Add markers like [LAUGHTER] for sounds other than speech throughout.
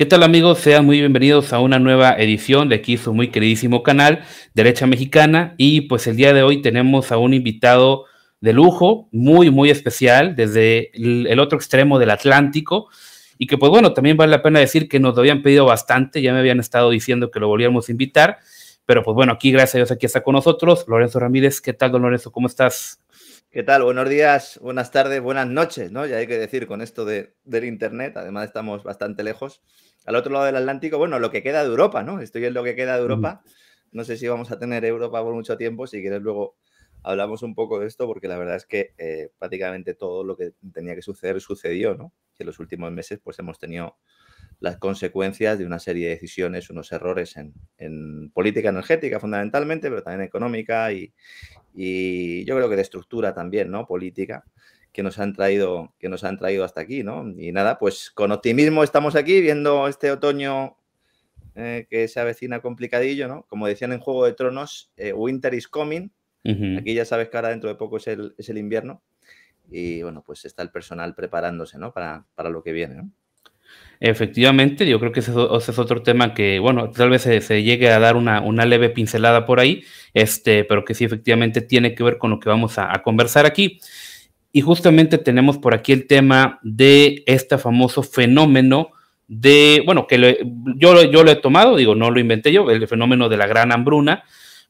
¿Qué tal amigos? Sean muy bienvenidos a una nueva edición de aquí su muy queridísimo canal Derecha Mexicana y pues el día de hoy tenemos a un invitado de lujo, muy muy especial desde el otro extremo del Atlántico y que pues bueno, también vale la pena decir que nos lo habían pedido bastante, ya me habían estado diciendo que lo volviéramos a invitar, pero pues bueno, aquí gracias a Dios aquí está con nosotros Lorenzo Ramírez, ¿qué tal don Lorenzo? ¿Cómo estás? ¿Qué tal? Buenos días, buenas tardes, buenas noches, ¿no? Ya hay que decir con esto de, del Internet, además estamos bastante lejos al otro lado del Atlántico, bueno, lo que queda de Europa, ¿no? Estoy en lo que queda de Europa. No sé si vamos a tener Europa por mucho tiempo, si quieres luego hablamos un poco de esto, porque la verdad es que eh, prácticamente todo lo que tenía que suceder sucedió, ¿no? Que en los últimos meses pues hemos tenido las consecuencias de una serie de decisiones, unos errores en, política energética fundamentalmente, pero también económica y, yo creo que de estructura también, ¿no? Política, que nos han traído, que nos han traído hasta aquí, ¿no? Y nada, pues con optimismo estamos aquí viendo este otoño eh, que se avecina complicadillo, ¿no? Como decían en Juego de Tronos, eh, Winter is coming. Aquí ya sabes que ahora dentro de poco es el, es el, invierno. Y bueno, pues está el personal preparándose, ¿no? Para, lo que viene, Efectivamente, yo creo que ese, es otro tema que, bueno, tal vez se, llegue a dar una, leve pincelada por ahí, este, pero que sí efectivamente tiene que ver con lo que vamos a conversar aquí. Y justamente tenemos por aquí el tema de este famoso fenómeno de, bueno, que yo, yo lo he tomado, digo, no lo inventé yo, el fenómeno de la gran hambruna,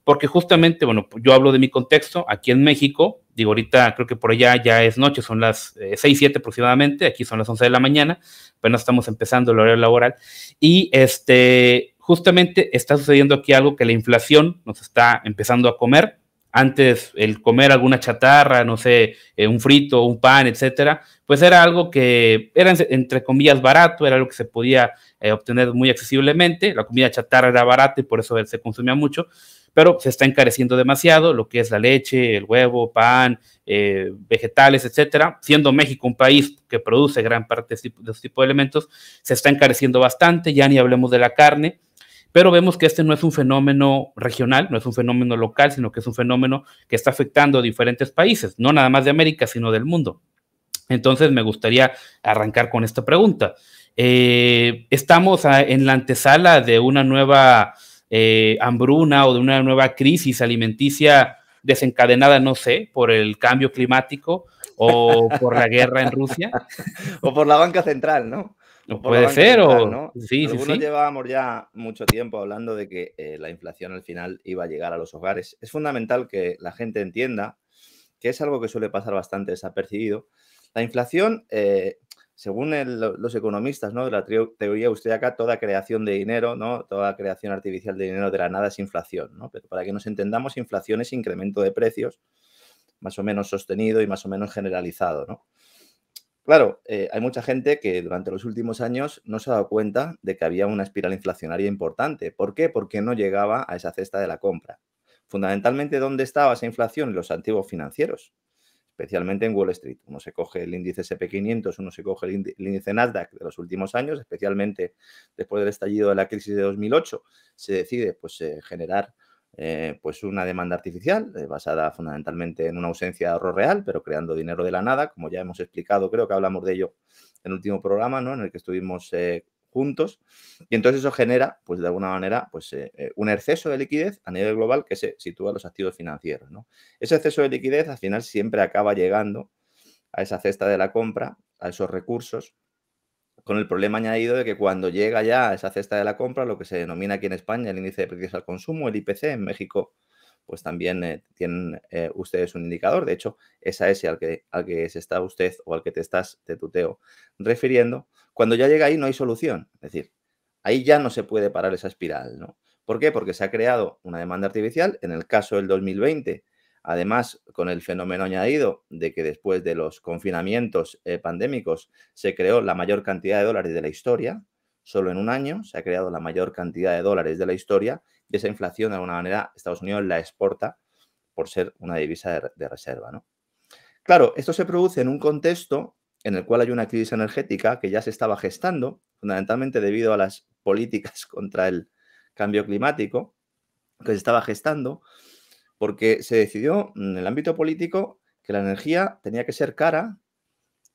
porque justamente, bueno, yo hablo de mi contexto aquí en México, digo, ahorita creo que por allá ya es noche, son las eh, seis 6, 7 aproximadamente, aquí son las 11 de la mañana, no estamos empezando el horario laboral, y este, justamente está sucediendo aquí algo que la inflación nos está empezando a comer, antes el comer alguna chatarra, no sé, eh, un frito, un pan, etcétera, pues era algo que era entre comillas barato, era algo que se podía eh, obtener muy accesiblemente, la comida chatarra era barata y por eso se consumía mucho, pero se está encareciendo demasiado lo que es la leche, el huevo, pan, eh, vegetales, etcétera. Siendo México un país que produce gran parte de este tipo de elementos, este se está encareciendo bastante, ya ni hablemos de la carne, pero vemos que este no es un fenómeno regional, no es un fenómeno local, sino que es un fenómeno que está afectando a diferentes países, no nada más de América, sino del mundo. Entonces me gustaría arrancar con esta pregunta. Eh, estamos en la antesala de una nueva eh, hambruna o de una nueva crisis alimenticia desencadenada, no sé, por el cambio climático o por la guerra en Rusia. [LAUGHS] o por la banca central, ¿no? No puede ser, o... ¿no? llevábamos ya mucho tiempo hablando de que eh, la inflación al final iba a llegar a los hogares. Es fundamental que la gente entienda que es algo que suele pasar bastante desapercibido. La inflación, eh, según los economistas ¿no? de la teoría austríaca, toda creación de dinero, ¿no? toda creación artificial de dinero de la nada es inflación. Pero para que nos entendamos, inflación es incremento de precios, más o menos sostenido y más o menos generalizado. ¿no? Claro, eh, hay mucha gente que durante los últimos años no se ha dado cuenta de que había una espiral inflacionaria importante. ¿Por qué? Porque no llegaba a esa cesta de la compra. Fundamentalmente, ¿dónde estaba esa inflación? En los antiguos financieros, especialmente en Wall Street. Uno se coge el índice SP500, uno se coge el índice Nasdaq de los últimos años, especialmente después del estallido de la crisis de 2008, se decide pues, eh, generar eh, pues una demanda artificial eh, basada fundamentalmente en una ausencia de ahorro real, pero creando dinero de la nada, como ya hemos explicado, creo que hablamos de ello en el último programa, En el que estuvimos eh, juntos. Y entonces eso genera, pues de alguna manera, pues un exceso de liquidez a nivel global que se sitúa en los activos financieros, Ese exceso de liquidez al final siempre acaba llegando a esa cesta de la compra, a esos recursos con el problema añadido de que cuando llega ya esa cesta de la compra, lo que se denomina aquí en España el índice de precios al consumo, el IPC, en México, pues también eh, tienen eh, ustedes un indicador. De hecho, esa es al que, al que se está usted o al que te estás, te tuteo, refiriendo. Cuando ya llega ahí no hay solución. Es decir, ahí ya no se puede parar esa espiral, ¿no? ¿Por qué? Porque se ha creado una demanda artificial. En el caso del 2020 Además, con el fenómeno añadido de que después de los confinamientos eh, pandémicos se creó la mayor cantidad de dólares de la historia, solo en un año se ha creado la mayor cantidad de dólares de la historia y esa inflación de alguna manera Estados Unidos la exporta por ser una divisa de, reserva. Claro, esto se produce en un contexto en el cual hay una crisis energética que ya se estaba gestando, fundamentalmente debido a las políticas [LAUGHS] contra el cambio climático que se estaba gestando porque se decidió en el ámbito político que la energía tenía que ser cara,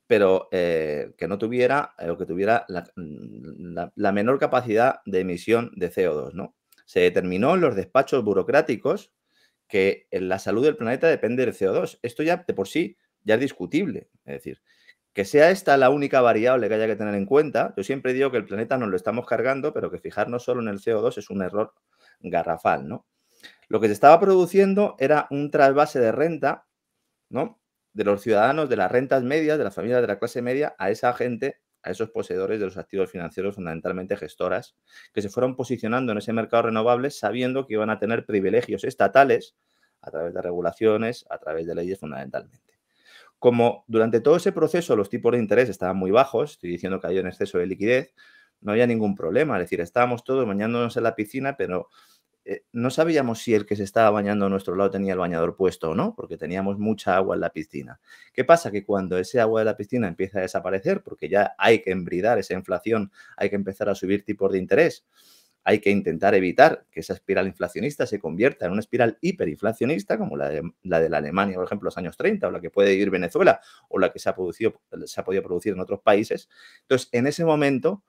pero eh, que no tuviera eh, o que tuviera mm, la, menor capacidad de emisión de CO2. ¿no? Se determinó en los despachos burocráticos que la salud del planeta depende del CO2. Esto ya de por sí ya es discutible. Es decir, que sea esta la única variable que haya que tener en cuenta. Yo siempre digo que el planeta nos lo estamos cargando, pero que fijarnos solo en el CO2 es un error garrafal, ¿no? Lo que se estaba produciendo era un trasvase de renta, ¿no? De los ciudadanos, de las rentas medias, de las familias de la clase media, a esa gente, a esos poseedores de los activos financieros, fundamentalmente gestoras, que se fueron posicionando en ese mercado renovable sabiendo que iban a tener privilegios estatales a través de regulaciones, a través de leyes fundamentalmente como durante todo ese proceso los tipos de interés estaban muy bajos, estoy diciendo que había un exceso de liquidez, no había ningún problema, es decir, estábamos todos bañándonos en la piscina, pero eh, no sabíamos si el que se estaba bañando a nuestro lado tenía el bañador puesto o no, porque teníamos mucha agua en la piscina. ¿Qué pasa? Que cuando ese agua de la piscina empieza a desaparecer, porque ya hay que embridar esa inflación, hay que empezar a subir tipos de interés, hay que intentar evitar que esa espiral inflacionista se convierta en una espiral hiperinflacionista, como la de la, Alemania, por ejemplo, los años 30, o la que puede ir Venezuela, o la que se ha, producido, se ha podido producir en otros países. Entonces, en ese momento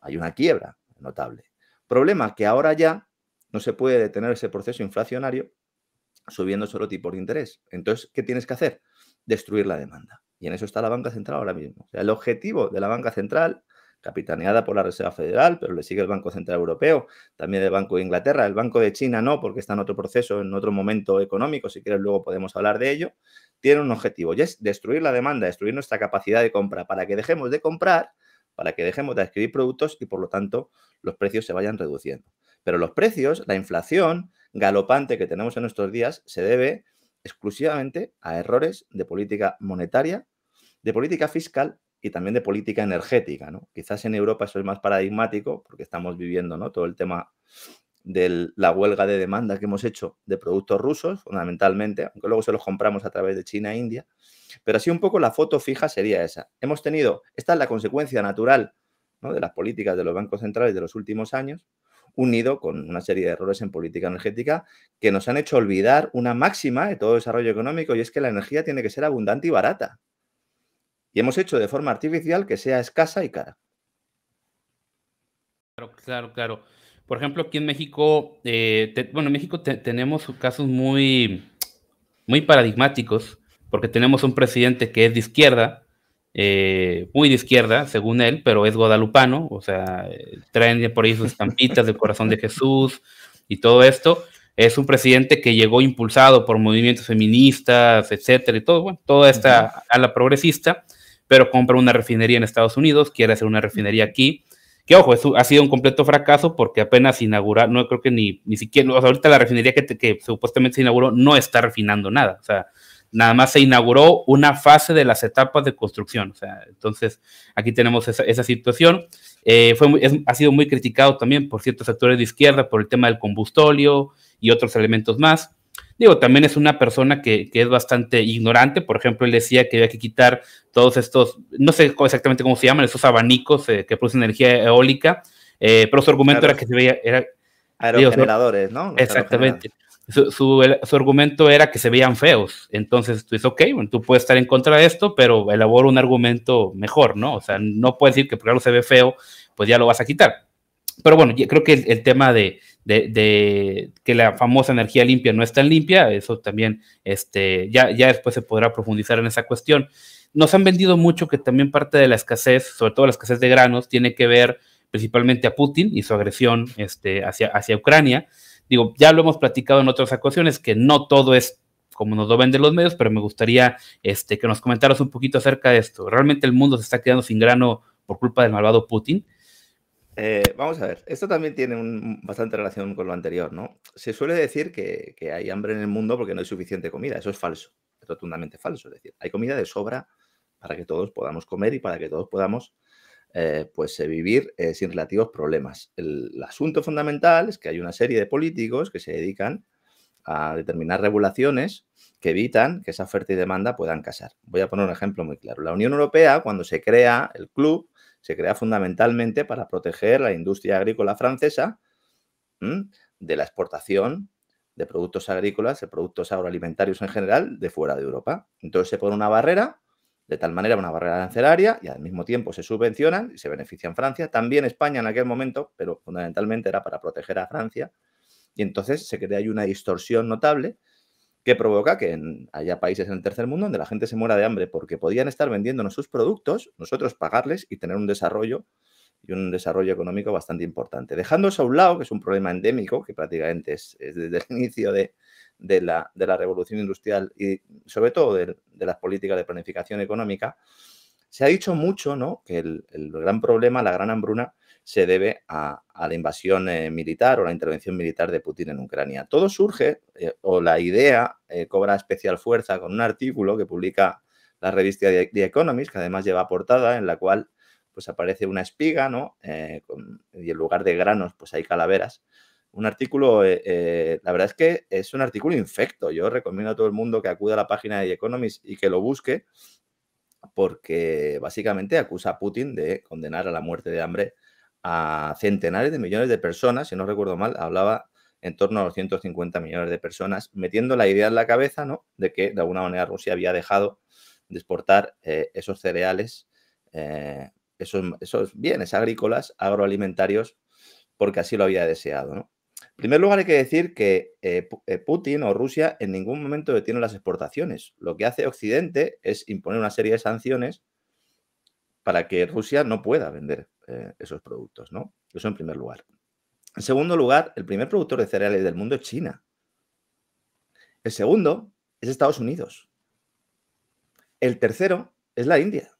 hay una quiebra notable. Problema que ahora ya no se puede detener ese proceso inflacionario subiendo solo tipos de interés. Entonces, ¿qué tienes que hacer? Destruir la demanda. Y en eso está la banca central ahora mismo. el objetivo de la banca central, capitaneada por la Reserva Federal, pero le sigue el Banco Central Europeo, también el Banco de Inglaterra, el Banco de China no, porque está en otro proceso, en otro momento económico, si quieres luego podemos hablar de ello, tiene un objetivo y es destruir la demanda, destruir nuestra capacidad de compra para que dejemos de comprar, para que dejemos de adquirir productos y por lo tanto los precios se vayan reduciendo. Pero los precios, la inflación galopante que tenemos en nuestros días se debe exclusivamente a errores de política monetaria, de política fiscal y también de política energética. Quizás en Europa eso es más paradigmático porque estamos viviendo ¿no? todo el tema de la huelga de demanda que hemos hecho de productos rusos, fundamentalmente, aunque luego se los compramos a través de China e India. Pero así un poco la foto fija sería esa. Hemos tenido, esta es la consecuencia natural de las políticas de los bancos centrales de los últimos años, unido con una serie de errores en política energética que nos han hecho olvidar una máxima de todo desarrollo económico y es que la energía tiene que ser abundante y barata. Y hemos hecho de forma artificial que sea escasa y cara. Claro, claro, claro. Por ejemplo, aquí en México, eh, bueno, en México tenemos casos muy, muy paradigmáticos porque tenemos un presidente que es de izquierda, eh, muy de izquierda, según él, pero es guadalupano, o sea, traen por ahí sus estampitas del corazón de Jesús y todo esto. Es un presidente que llegó impulsado por movimientos feministas, etcétera, y todo, bueno, toda esta ala progresista, pero compra una refinería en Estados Unidos, quiere hacer una refinería aquí, que ojo, ha sido un completo fracaso porque apenas inaugura, no creo que ni, ni siquiera, o sea, ahorita la refinería que, que supuestamente se inauguró no está refinando nada, o sea, nada más se inauguró una fase de las etapas de construcción. O sea, entonces, aquí tenemos esa, situación. Eh, fue ha sido muy criticado también por ciertos actores de izquierda por el tema del combustolio y otros elementos más. Digo, también es una persona que, es bastante ignorante. Por ejemplo, él decía que había que quitar todos estos, no sé exactamente cómo se llaman, esos abanicos eh, que producen energía eólica, eh, pero su argumento era que se veía... Era, aerogeneradores, ¿no? exactamente su, argumento era que se veían feos. Entonces tú dices, ok, bueno, tú puedes estar en contra de esto, pero elabora un argumento mejor, ¿no? O sea, no puedes decir que porque algo se ve feo, pues ya lo vas a quitar. Pero bueno, yo creo que el, tema de, que la famosa energía limpia no es tan limpia, eso también, este, ya, ya después se podrá profundizar en esa cuestión. Nos han vendido mucho que también parte de la escasez, sobre todo la escasez de granos, tiene que ver principalmente a Putin y su agresión este, hacia, hacia Ucrania digo, ya lo hemos platicado en otras ocasiones, que no todo es como nos lo venden los medios, pero me gustaría este, que nos comentaras un poquito acerca de esto. ¿Realmente el mundo se está quedando sin grano por culpa del malvado Putin? Eh, vamos a ver, esto también tiene un, bastante relación con lo anterior, ¿no? Se suele decir que, que, hay hambre en el mundo porque no hay suficiente comida, eso es falso, es rotundamente falso, es decir, hay comida de sobra para que todos podamos comer y para que todos podamos eh, pues eh, vivir eh, sin relativos problemas. El, asunto fundamental es que hay una serie de políticos que se dedican a determinar regulaciones que evitan que esa oferta y demanda puedan casar. Voy a poner un ejemplo muy claro. La Unión Europea, cuando se crea el club, se crea fundamentalmente para proteger la industria agrícola francesa de la exportación de productos agrícolas, de productos agroalimentarios en general, de fuera de Europa. Entonces se pone una barrera de tal manera, una barrera arancelaria y al mismo tiempo se subvencionan y se benefician Francia, también España en aquel momento, pero fundamentalmente era para proteger a Francia. Y entonces se crea ahí una distorsión notable que provoca que en, haya países en el tercer mundo donde la gente se muera de hambre porque podían estar vendiéndonos sus productos, nosotros pagarles y tener un desarrollo y un desarrollo económico bastante importante. Dejando a un lado, que es un problema endémico, que prácticamente es desde el [LAUGHS] inicio de, de la, revolución industrial y sobre todo de, las políticas de planificación económica, se ha dicho mucho ¿no? que el, gran problema, la gran hambruna, se debe a, la invasión eh, militar o la intervención militar de Putin en Ucrania. Todo surge, eh, o la idea eh, cobra especial fuerza con un artículo que publica la revista The Economist, que además lleva portada, en la cual pues aparece una espiga, y en lugar de granos, pues hay calaveras un artículo, eh, eh, la verdad es que es un artículo infecto. Yo recomiendo a todo el mundo que acuda a la página de The Economist y que lo busque, porque básicamente acusa a Putin de condenar a la muerte de hambre a centenares de millones de personas, si no recuerdo mal, hablaba en torno a los 150 millones de personas, metiendo la idea en la cabeza ¿no? de que de alguna manera Rusia había dejado de exportar eh, esos cereales, esos, esos bienes agrícolas, agroalimentarios, porque así lo había deseado. ¿no? En primer lugar, hay que decir que eh, eh, Putin o Rusia en ningún momento detiene las exportaciones. Lo que hace Occidente es imponer una serie de sanciones para que Rusia no pueda vender eh, esos productos, ¿no? Eso en primer lugar. En segundo lugar, el primer productor de cereales del mundo es China. El segundo es Estados Unidos. El tercero es la India.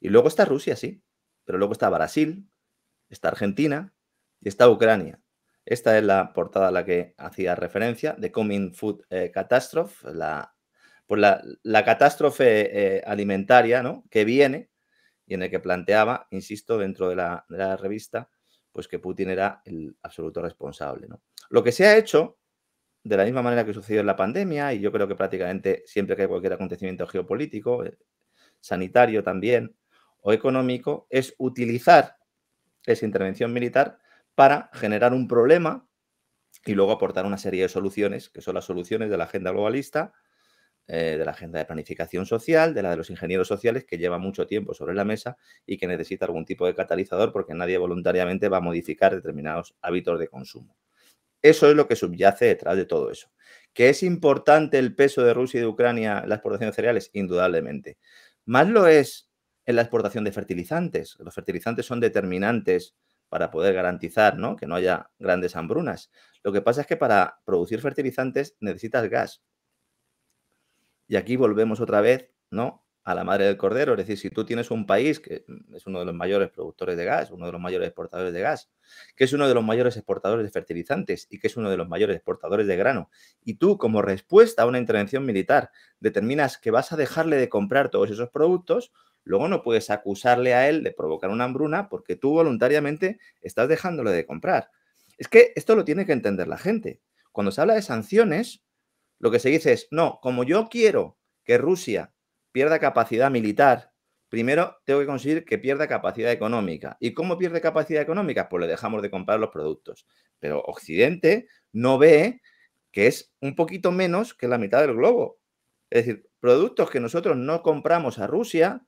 Y luego está Rusia, sí. Pero luego está Brasil, está Argentina y está Ucrania. Esta es la portada a la que hacía referencia, The Coming Food eh, Catastrophe, pues la, la, catástrofe eh, alimentaria ¿no? que viene y en el que planteaba, insisto, dentro de la, revista, pues que Putin era el absoluto responsable. ¿no? Lo que se ha hecho, de la misma manera que sucedió en la pandemia, y yo creo que prácticamente siempre que hay cualquier acontecimiento geopolítico, eh, sanitario también, o económico, es utilizar esa intervención militar para generar un problema y luego aportar una serie de soluciones, que son las soluciones de la agenda globalista, eh, de la agenda de planificación social, de la de los ingenieros sociales, que lleva mucho tiempo sobre la mesa y que necesita algún tipo de catalizador porque nadie voluntariamente va a modificar determinados hábitos de consumo. Eso es lo que subyace detrás de todo eso. ¿Que es importante el peso de Rusia y de Ucrania en la exportación de cereales? Indudablemente. Más lo es en la exportación de fertilizantes. Los fertilizantes son determinantes para poder garantizar ¿no? que no haya grandes hambrunas. Lo que pasa es que para producir fertilizantes necesitas gas. Y aquí volvemos otra vez ¿no? a la madre del cordero. Es decir, si tú tienes un país que mm, es uno de los mayores productores de gas, uno de los mayores exportadores de gas, que es uno de los mayores exportadores de fertilizantes y que es uno de los mayores exportadores de grano, y tú como respuesta a una intervención militar determinas que vas a dejarle de comprar todos esos productos, luego no puedes acusarle a él de provocar una hambruna porque tú voluntariamente estás dejándole de comprar. Es que esto lo tiene que entender la gente. Cuando se habla de sanciones, lo que se dice es, no, como yo quiero que Rusia pierda capacidad militar, primero tengo que conseguir que pierda capacidad económica. ¿Y cómo pierde capacidad económica? Pues le dejamos de comprar los productos. Pero Occidente no ve que es un poquito menos que la mitad del globo. Es decir, productos que nosotros no compramos a Rusia,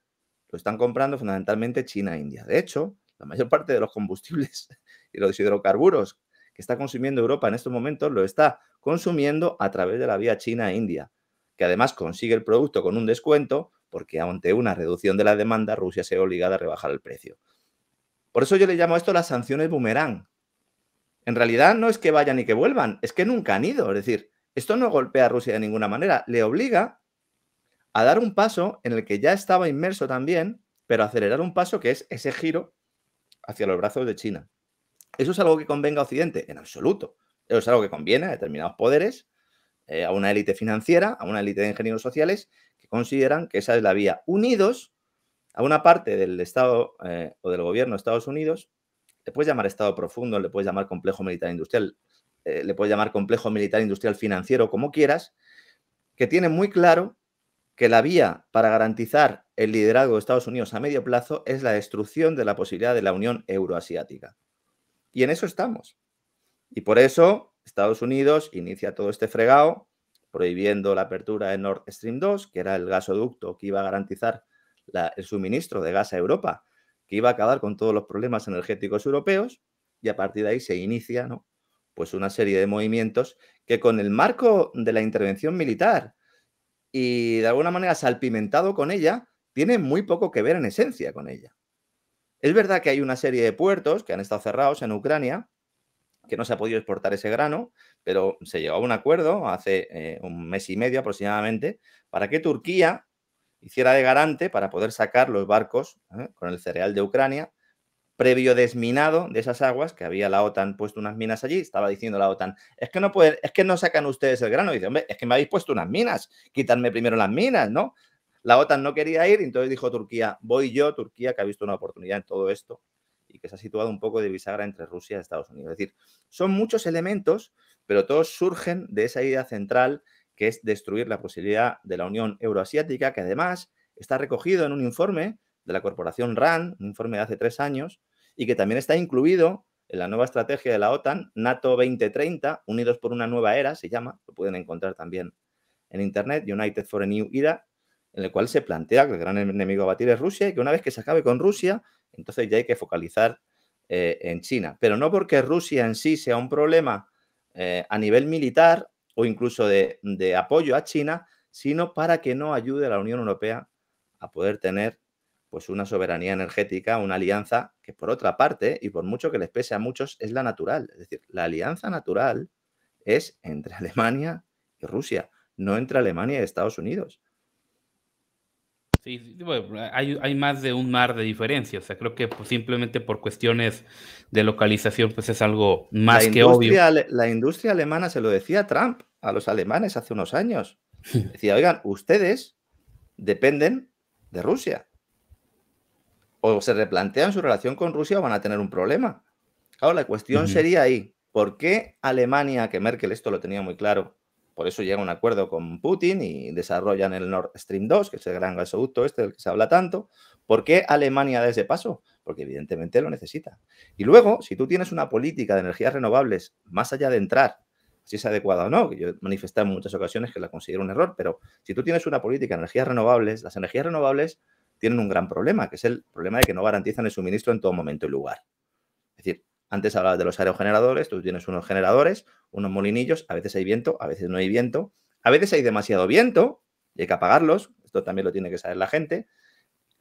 lo están comprando fundamentalmente China e India. De hecho, la mayor parte de los combustibles [LAUGHS] y los hidrocarburos que está consumiendo Europa en estos momentos lo está consumiendo a través de la vía China e India, que además consigue el producto con un descuento porque ante una reducción de la demanda Rusia se ve obligada a rebajar el precio. Por eso yo le llamo a esto las sanciones boomerang. En realidad no es que vayan y que vuelvan, es que nunca han ido. Es decir, esto no golpea a Rusia de ninguna manera, le obliga a dar un paso en el que ya estaba inmerso también, pero acelerar un paso que es ese giro hacia los brazos de China. ¿Eso es algo que convenga a Occidente? En absoluto. Eso es algo que conviene a determinados poderes, eh, a una élite financiera, a una élite de ingenieros sociales, que consideran que esa es la vía. Unidos a una parte del Estado eh, o del gobierno de Estados Unidos, le puedes llamar Estado profundo, le puedes llamar complejo militar industrial, eh, le puedes llamar complejo militar industrial financiero, como quieras, que tiene muy claro que la vía para garantizar el liderazgo de Estados Unidos a medio plazo es la destrucción de la posibilidad de la Unión Euroasiática. Y en eso estamos. Y por eso Estados Unidos inicia todo este fregado prohibiendo la apertura de Nord Stream 2, que era el gasoducto que iba a garantizar el suministro de gas a Europa, que iba a acabar con todos los problemas energéticos europeos, y a partir de ahí se inicia pues una serie de movimientos que con el marco de la intervención militar y de alguna manera salpimentado con ella, tiene muy poco que ver en esencia con ella. Es verdad que hay una serie de puertos que han estado cerrados en Ucrania, que no se ha podido exportar ese grano, pero se llegó a un acuerdo hace eh, un mes y medio aproximadamente para que Turquía hiciera de garante para poder sacar los barcos ¿eh? con el cereal de Ucrania previo desminado de esas aguas, que había la OTAN puesto unas minas allí, estaba diciendo la OTAN, es que no pueden, es que no sacan ustedes el grano. dice, hombre, es que me habéis puesto unas minas, quítanme primero las minas, ¿no? La OTAN no quería ir, entonces dijo Turquía, voy yo, Turquía, que ha visto una oportunidad en todo esto y que se ha situado un poco de bisagra entre Rusia y Estados Unidos. Es decir, son muchos elementos, pero todos surgen de esa idea central que es destruir la posibilidad de la Unión Euroasiática, que además está recogido en un informe de la corporación RAN, un informe de hace tres años, y que también está incluido en la nueva estrategia de la OTAN, NATO 2030, Unidos por una nueva era, se llama, lo pueden encontrar también en Internet, United for a New Era, en el cual se plantea que el gran enemigo a batir es Rusia y que una vez que se acabe con Rusia, entonces ya hay que focalizar eh, en China. Pero no porque Rusia en sí sea un problema eh, a nivel militar o incluso de, de apoyo a China, sino para que no ayude a la Unión Europea a poder tener pues una soberanía energética, una alianza que por otra parte, y por mucho que les pese a muchos, es la natural. Es decir, la alianza natural es entre [LAUGHS] Alemania y Rusia, no entre Alemania y Estados Unidos. Sí, hay, más de un mar de diferencias. creo que pues, simplemente por cuestiones de localización, pues es algo más que obvio. La industria alemana se lo decía Trump a los alemanes hace unos años. [LAUGHS] Decía, oigan, ustedes dependen de Rusia o se replantean su relación con Rusia o van a tener un problema. ahora la cuestión sería ahí, ¿por qué Alemania, que Merkel esto lo tenía muy claro, por eso llega a un acuerdo con Putin y desarrollan el Nord Stream 2, que es el gran gasoducto este del que se habla tanto, ¿por qué Alemania da ese paso? Porque evidentemente lo necesita. Y luego, si tú tienes una política de energías renovables, más allá de entrar, si es adecuada o no, que yo he manifestado en muchas ocasiones que la considero un error, pero si tú tienes una política de energías renovables, las energías renovables tienen un gran problema, que es el problema de que no garantizan el suministro en todo momento y lugar. Es decir, antes hablabas de los aerogeneradores, tú tienes unos generadores, unos molinillos, a veces hay viento, a veces no hay viento, a veces hay demasiado viento y hay que apagarlos, esto también lo tiene que saber la gente.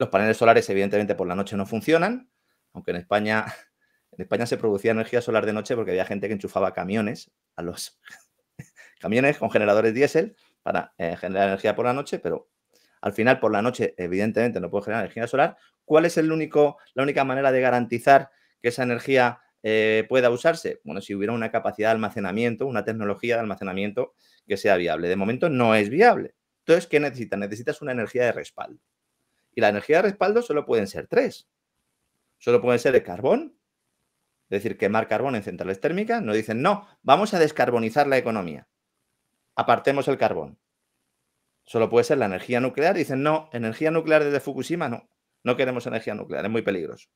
Los paneles solares, evidentemente, por la noche no funcionan, aunque en España, en España se producía energía solar de noche porque había gente que enchufaba camiones a los [LAUGHS] camiones con generadores diésel para eh, generar energía por la noche, pero al final por la noche evidentemente no puede generar energía solar, ¿cuál es la única manera de garantizar que esa energía eh, pueda usarse? Bueno, si hubiera una capacidad de almacenamiento, una tecnología de almacenamiento que sea viable. De momento no es viable. Entonces, ¿qué necesita? Necesitas una energía de respaldo. Y la energía de respaldo solo pueden ser tres. Solo pueden ser el carbón, es decir, quemar carbón en centrales térmicas. No dicen, no, vamos a descarbonizar la economía. Apartemos el carbón. Solo puede ser la energía nuclear. dicen, no, energía nuclear desde Fukushima no. No queremos energía nuclear, es muy peligroso.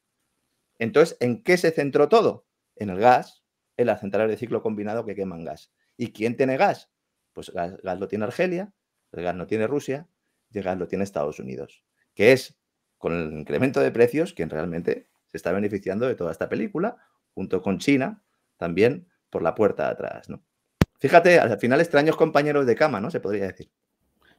Entonces, ¿en qué se centró todo? En el gas, en las centrales de ciclo combinado que queman gas. ¿Y quién tiene gas? Pues gas, gas lo tiene Argelia, el gas no tiene Rusia y el gas lo tiene Estados Unidos, que es, con el incremento de precios, quien realmente se está beneficiando de toda esta película, junto con China, también por la puerta de atrás. ¿no? Fíjate, al final extraños compañeros de cama, ¿no? Se podría decir.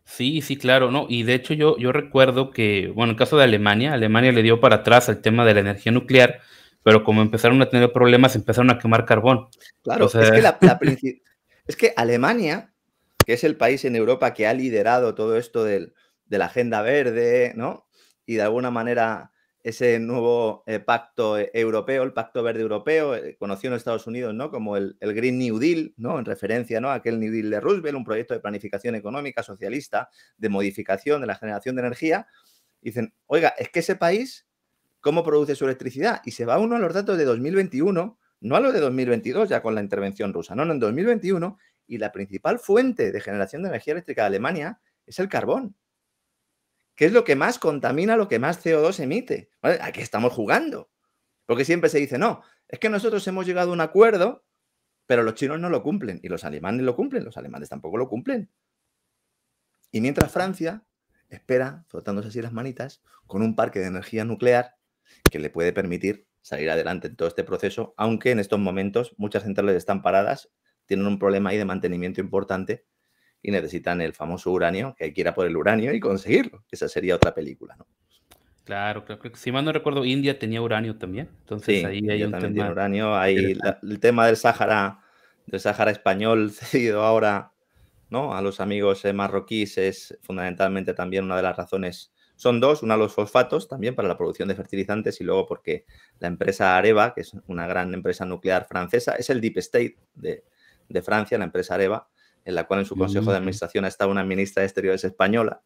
Sí, sí, claro, ¿no? Y de hecho yo, yo recuerdo que, bueno, en el caso de Alemania, Alemania le dio para atrás al tema de la energía nuclear, pero como empezaron a tener problemas, empezaron a quemar carbón. Claro, es, que [LAUGHS] es que Alemania, que es el país en Europa que ha liderado todo esto del, de la agenda verde, ¿no? Y de alguna manera ese nuevo eh, pacto eh, europeo, el Pacto Verde Europeo, eh, conocido en Estados Unidos ¿no? como el, Green New Deal, ¿no? en referencia ¿no? a aquel New Deal de Roosevelt, un proyecto de planificación económica socialista de modificación de la generación de energía. Dicen, oiga, es que ese país, ¿cómo produce su electricidad? Y se va uno a los datos de 2021, no a los de 2022, ya con la intervención rusa, no, no, en 2021, y la principal fuente de generación de energía eléctrica de Alemania es el carbón que es lo que más contamina, lo que más CO2 emite. ¿A qué estamos jugando. Porque siempre se dice, no, es que nosotros hemos llegado a un acuerdo, pero los chinos no lo cumplen y los alemanes lo cumplen, los alemanes tampoco lo cumplen. Y mientras Francia espera, frotándose así las manitas, con un parque de energía nuclear que le puede permitir salir adelante en todo este proceso, aunque en estos momentos muchas centrales están paradas, tienen un problema ahí de mantenimiento importante y necesitan el famoso uranio, que hay que ir a por el uranio y conseguirlo. Esa sería otra película, ¿no? Claro, creo si mal no recuerdo, India tenía uranio también. Entonces ahí también tema... tiene uranio. el tema del Sáhara, del Sáhara español [LAUGHS] cedido ahora ¿no? a los amigos eh, marroquíes es fundamentalmente también una de las razones. Son dos, una los fosfatos también para la producción de fertilizantes y luego porque la empresa Areva, que es una gran empresa nuclear francesa, es el Deep State de, de Francia, la empresa Areva, en la cual en su consejo de administración ha estado una ministra de Exteriores española,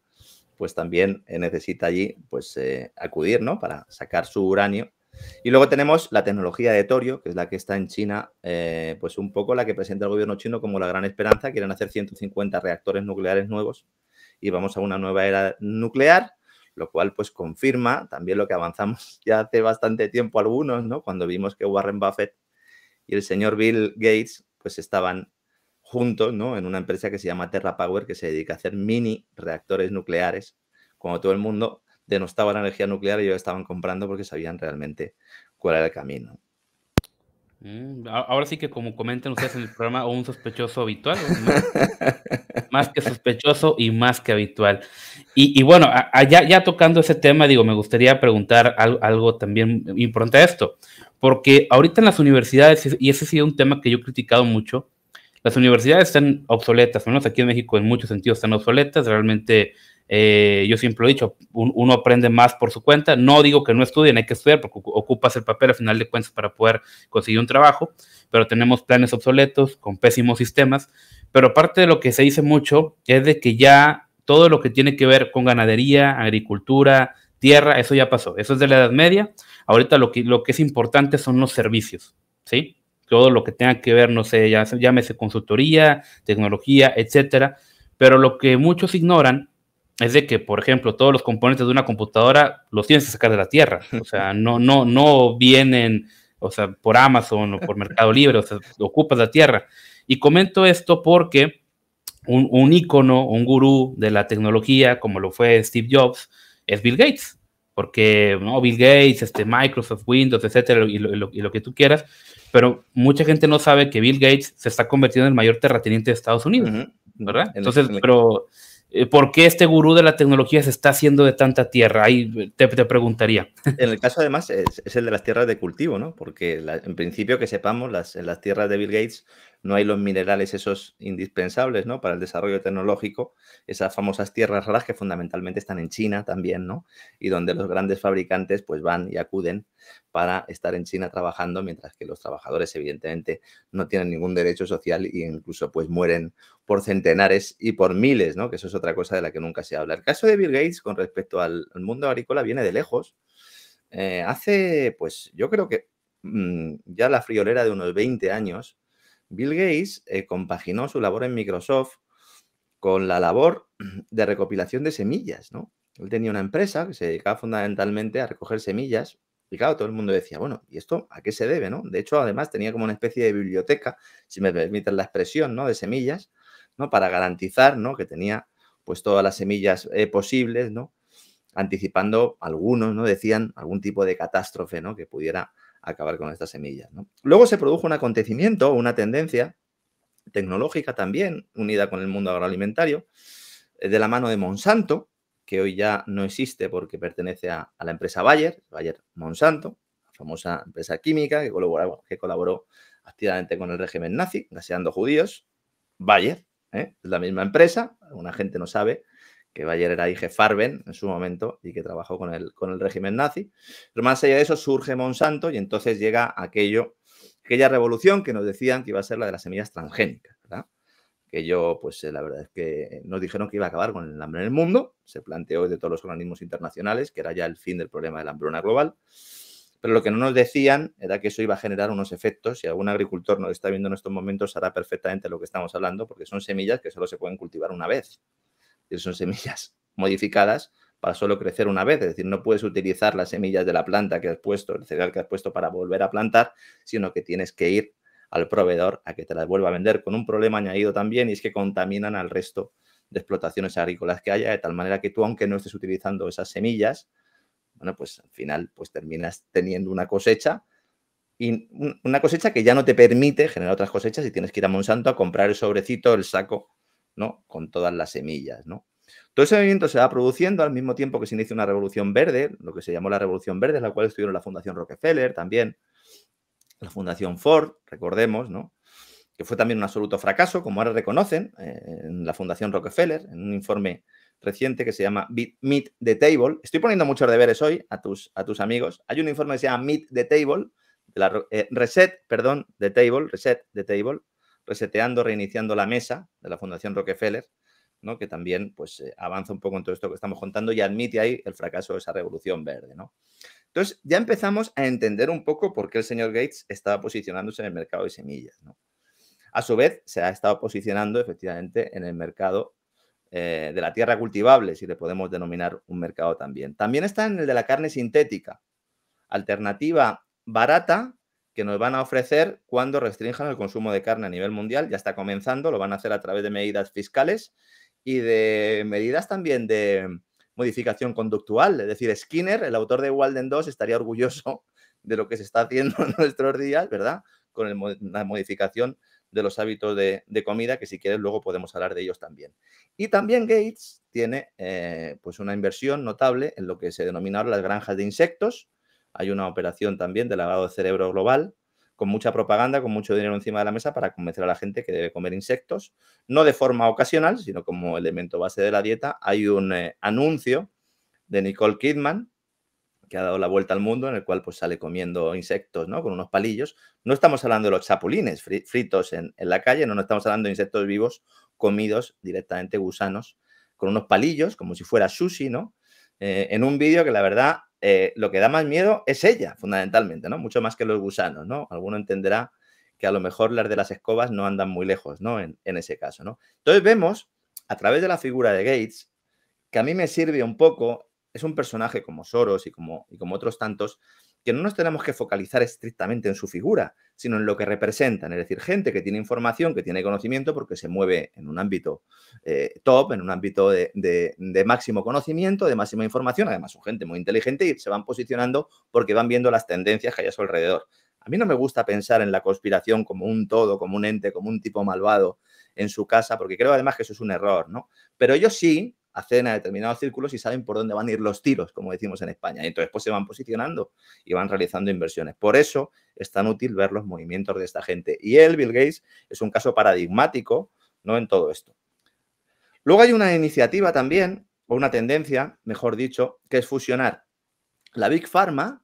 pues también eh, necesita allí pues, eh, acudir ¿no? para sacar su uranio. Y luego tenemos la tecnología de torio, que es la que está en China, eh, pues un poco la que presenta el gobierno chino como la gran esperanza. Quieren hacer 150 reactores nucleares nuevos y vamos a una nueva era nuclear, lo cual pues confirma también lo que avanzamos [LAUGHS] ya hace bastante tiempo algunos, ¿no? Cuando vimos que Warren Buffett y el señor Bill Gates pues estaban juntos ¿no? en una empresa que se llama Terra Power, que se dedica a hacer mini reactores nucleares, cuando todo el mundo denostaba la energía nuclear y ellos estaban comprando porque sabían realmente cuál era el camino. Mm, ahora sí que como comentan ustedes en el programa, un sospechoso habitual, más, que sospechoso y más que habitual. Y, bueno, ya, tocando ese tema, digo, me gustaría preguntar algo, algo también importante a esto, porque ahorita en las universidades, y ese ha sido un tema que yo he criticado mucho, las universidades están obsoletas, menos aquí en México en muchos sentidos están obsoletas, realmente eh, yo siempre lo he dicho, uno aprende más por su cuenta, no digo que no estudien, hay que estudiar porque ocupas el papel al final de cuentas para poder conseguir un trabajo, pero tenemos planes obsoletos con pésimos sistemas, pero parte de lo que se dice mucho es de que ya todo lo que tiene que ver con ganadería, agricultura, tierra, eso ya pasó, eso es de la Edad Media, ahorita lo que, lo que es importante son los servicios, ¿sí? todo lo que tenga que ver, no sé, llámese consultoría, tecnología, etcétera. Pero lo que muchos ignoran es de que, por ejemplo, todos los componentes de una computadora los tienes que sacar de la tierra. O sea, no, no, no vienen, o sea, por Amazon o por Mercado Libre, o sea, ocupas la tierra. Y comento esto porque un, icono ícono, un gurú de la tecnología, como lo fue Steve Jobs, es Bill Gates. Porque ¿no? Bill Gates, este, Microsoft, Windows, etcétera, y lo que tú quieras, pero mucha gente no sabe que Bill Gates se está convirtiendo en el mayor terrateniente de Estados Unidos, ¿verdad? Entonces, pero eh, ¿por qué este gurú de la tecnología se está haciendo de tanta tierra? Ahí te, preguntaría. En el caso, además, es, el de las tierras de cultivo, ¿no? Porque en principio, que sepamos, las tierras de Bill Gates no hay los minerales esos indispensables, ¿no? Para el desarrollo tecnológico, esas famosas tierras raras que fundamentalmente están en China también, ¿no? Y donde los grandes fabricantes pues van y acuden para estar en China trabajando, mientras que los trabajadores evidentemente no tienen ningún derecho social e incluso pues mueren por centenares y por miles, ¿no? Que eso es otra cosa de la que nunca se habla. El caso de Bill Gates con respecto al mundo agrícola viene de lejos. Eh, hace, pues yo creo que mm, ya la friolera de unos 20 años, Bill Gates eh, compaginó su labor en Microsoft con la labor [CLEARS THROAT] de recopilación de semillas, ¿no? Él tenía una empresa que se dedicaba fundamentalmente a recoger semillas y claro, todo el mundo decía, bueno, ¿y esto a qué se debe, no? De hecho, además tenía como una especie de biblioteca, si me permiten la expresión, ¿no? De semillas, ¿no? Para garantizar, ¿no? Que tenía pues todas las semillas eh, posibles, ¿no? Anticipando algunos, ¿no? Decían algún tipo de catástrofe, ¿no? Que pudiera acabar con estas semillas. Luego se produjo un acontecimiento, una tendencia tecnológica también, unida con el mundo agroalimentario, eh, de la mano de Monsanto, que hoy ya no existe porque pertenece a, la empresa Bayer, Bayer Monsanto, famosa empresa química que colaboró, activamente con el régimen nazi, gaseando judíos. Bayer, ¿eh? es la misma empresa, alguna gente no sabe, que ayer era dije Farben en su momento y que trabajó con el, con el régimen nazi. Pero más allá de eso surge Monsanto y entonces llega aquello, aquella revolución que nos decían que iba a ser la de las semillas transgénicas, Que yo, pues eh, la verdad es que nos dijeron que iba a acabar con el hambre en el mundo, se planteó de todos los organismos internacionales, que era ya el fin del problema de la hambruna global. Pero lo que no nos decían era que eso iba a generar unos efectos, y algún agricultor nos está viendo en estos momentos, hará perfectamente lo que estamos hablando, porque son semillas que solo se pueden cultivar una vez son semillas [LAUGHS] modificadas para solo crecer una vez. Es decir, no puedes utilizar las semillas de la planta que has puesto, el cereal que has puesto para volver a plantar, sino que tienes que ir al proveedor a que te las vuelva a vender, con un problema añadido también, y es que contaminan al resto de explotaciones agrícolas que haya, de tal manera que tú, aunque no estés utilizando esas semillas, bueno, pues al final pues terminas teniendo una cosecha y una cosecha que ya no te permite generar otras cosechas y tienes que ir a Monsanto a comprar el sobrecito, el saco con todas las semillas, Todo ese movimiento se va produciendo al mismo tiempo que se inicia una revolución verde, lo que se llamó la revolución verde, la cual estuvieron la Fundación Rockefeller también, la Fundación Ford, recordemos, ¿no? que fue también un absoluto fracaso, como ahora reconocen eh, en la Fundación Rockefeller, en un informe reciente que se llama Meet the Table. Estoy poniendo muchos deberes hoy a tus, a tus amigos. Hay un informe que se llama Meet the Table, eh, Reset, perdón, the Table, Reset the Table, reseteando, reiniciando la mesa de la Fundación Rockefeller, que también pues, eh, avanza un poco en todo esto que estamos contando y admite ahí el fracaso de esa revolución verde. ¿no? Entonces, ya empezamos a entender un poco por qué el señor Gates estaba posicionándose en el mercado de semillas. A su vez, se ha estado posicionando efectivamente en el mercado eh, de la tierra cultivable, si le podemos denominar un mercado también. También está en el de la carne sintética, alternativa barata que nos van a ofrecer cuando restrinjan el consumo de carne a nivel mundial. Ya está comenzando, lo van a hacer a través de medidas fiscales y de medidas también de modificación conductual. Es decir, Skinner, el autor de Walden 2, estaría orgulloso [LAUGHS] de lo que se está haciendo en nuestros días, ¿verdad? Con la modificación de los hábitos de, comida, que si quieres luego podemos hablar de ellos también. Y también Gates tiene eh, pues una inversión notable en lo que se denominaron las granjas de insectos, hay una operación también de lavado de cerebro global, con mucha propaganda, con mucho dinero encima de la mesa para convencer a la gente que debe comer insectos, no de forma ocasional, sino como elemento base de la dieta. Hay un eh, anuncio de Nicole Kidman que ha dado la vuelta al mundo en el cual pues sale comiendo insectos, ¿no? Con unos palillos. No estamos hablando de los chapulines fritos en, la calle, no, no estamos hablando de insectos vivos comidos directamente gusanos con unos palillos, como si fuera sushi, ¿no? Eh, en un vídeo que la verdad eh, lo que da más miedo es ella, fundamentalmente, ¿no? Mucho más que los gusanos, ¿no? Alguno entenderá que a lo mejor las de las escobas no andan muy lejos, ¿no? En, ese caso, ¿no? Entonces vemos, a través de la figura de Gates, que a mí me sirve un poco, es un personaje como Soros y como, y como otros tantos, que no nos tenemos que focalizar estrictamente en su figura, sino en lo que representan, es decir, gente que tiene información, que tiene conocimiento porque se mueve en un ámbito eh, top, en un ámbito de, de, máximo conocimiento, de máxima información, además son gente muy inteligente y se van posicionando porque van viendo las tendencias que hay a su alrededor. A mí no me gusta pensar en la conspiración como un todo, como un ente, como un tipo malvado en su casa, porque creo además que eso es un error, ¿no? Pero ellos sí hacen a determinados círculos y saben por dónde van a ir los tiros, como decimos en España. Y entonces pues se van posicionando y van realizando inversiones. Por eso es tan útil ver los movimientos de esta gente. Y él, Bill Gates, es un caso paradigmático ¿no? en todo esto. Luego hay una iniciativa también, o una tendencia, mejor dicho, que es fusionar la Big Pharma,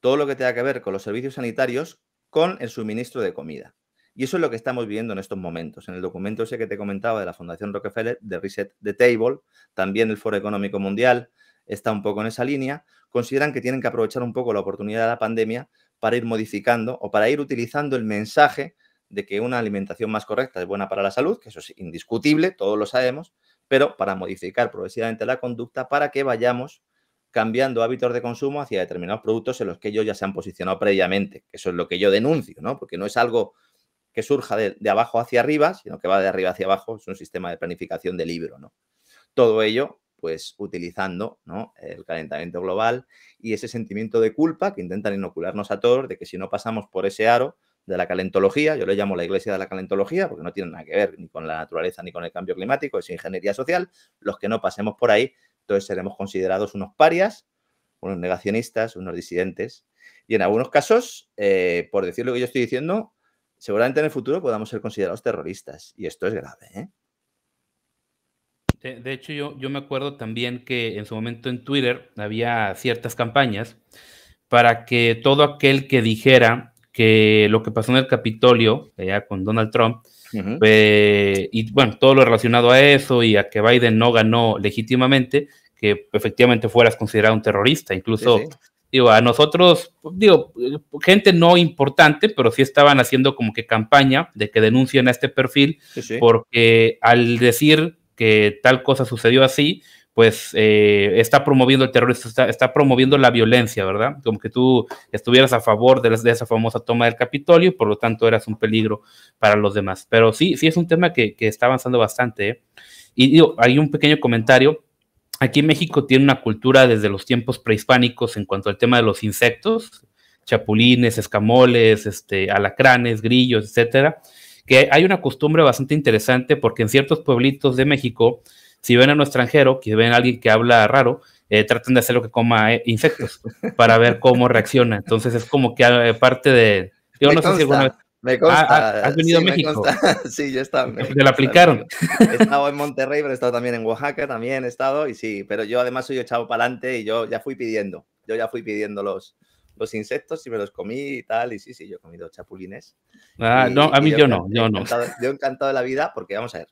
todo lo que tenga que ver con los servicios sanitarios, con el suministro de comida. Y eso es lo que estamos viviendo en estos momentos. En el documento ese que te comentaba de la Fundación Rockefeller, de Reset the Table, también el Foro Económico Mundial está un poco en esa línea, consideran que tienen que aprovechar un poco la oportunidad de la pandemia para ir modificando o para ir utilizando el mensaje de que una alimentación más correcta es buena para la salud, que eso es indiscutible, todos lo sabemos, pero para modificar progresivamente la conducta para que vayamos cambiando hábitos de consumo hacia determinados productos en los que ellos ya se han posicionado previamente. Eso es lo que yo denuncio, ¿no? Porque no es algo que surja de, abajo hacia arriba, sino que va de arriba hacia abajo, es un sistema de planificación de libro, ¿no? Todo ello, pues, utilizando ¿no? el calentamiento global y ese sentimiento de culpa que intentan inocularnos a todos de que si no pasamos por ese aro de la calentología, yo le llamo la iglesia de la calentología, porque no tiene nada que ver ni con la naturaleza ni con el cambio climático, es ingeniería social, los que no pasemos por ahí, entonces seremos considerados unos parias, unos negacionistas, unos disidentes, y en algunos casos, eh, por decir lo que yo estoy diciendo, seguramente en el futuro podamos ser considerados terroristas. Y esto es grave. ¿eh? De, hecho, yo, yo me acuerdo también que en su momento en Twitter había ciertas campañas para que todo aquel que dijera que lo que pasó en el Capitolio, allá con Donald Trump, eh, y bueno, todo lo relacionado a eso y a que Biden no ganó legítimamente, que efectivamente fueras considerado un terrorista. Incluso digo, a nosotros, digo, gente no importante, pero sí estaban haciendo como que campaña de que denuncien a este perfil, porque al decir que tal cosa sucedió así, pues eh, está promoviendo el terrorismo, está, promoviendo la violencia, ¿verdad? Como que tú estuvieras a favor de, esa famosa toma del Capitolio y por lo tanto eras un peligro para los demás. Pero sí, sí es un tema que, que está avanzando bastante. ¿eh? Y digo, hay un pequeño comentario Aquí en México tiene una cultura desde los tiempos prehispánicos en cuanto al tema de los insectos, chapulines, escamoles, este, alacranes, grillos, etcétera, que hay una costumbre bastante interesante porque en ciertos pueblitos de México, si ven a un extranjero, que ven a alguien que habla raro, eh, tratan de hacer lo que coma eh, insectos para ver cómo reacciona. Entonces es como que ah, eh, parte de. Yo no sé si me ah, ah, consta. ¿Has venido a México? [LAUGHS] sí, yo he estado. Te lo aplicaron. He [LAUGHS] estado en Monterrey, pero he estado también en Oaxaca, también he estado, y sí, pero yo además soy echado para adelante y yo ya fui pidiendo, yo ya fui pidiendo los, los insectos y me los comí y tal, y sí, sí, yo he comido chapulines. Ah, no, a mí yo, no, yo no. Yo he encantado de la vida porque, vamos a ver,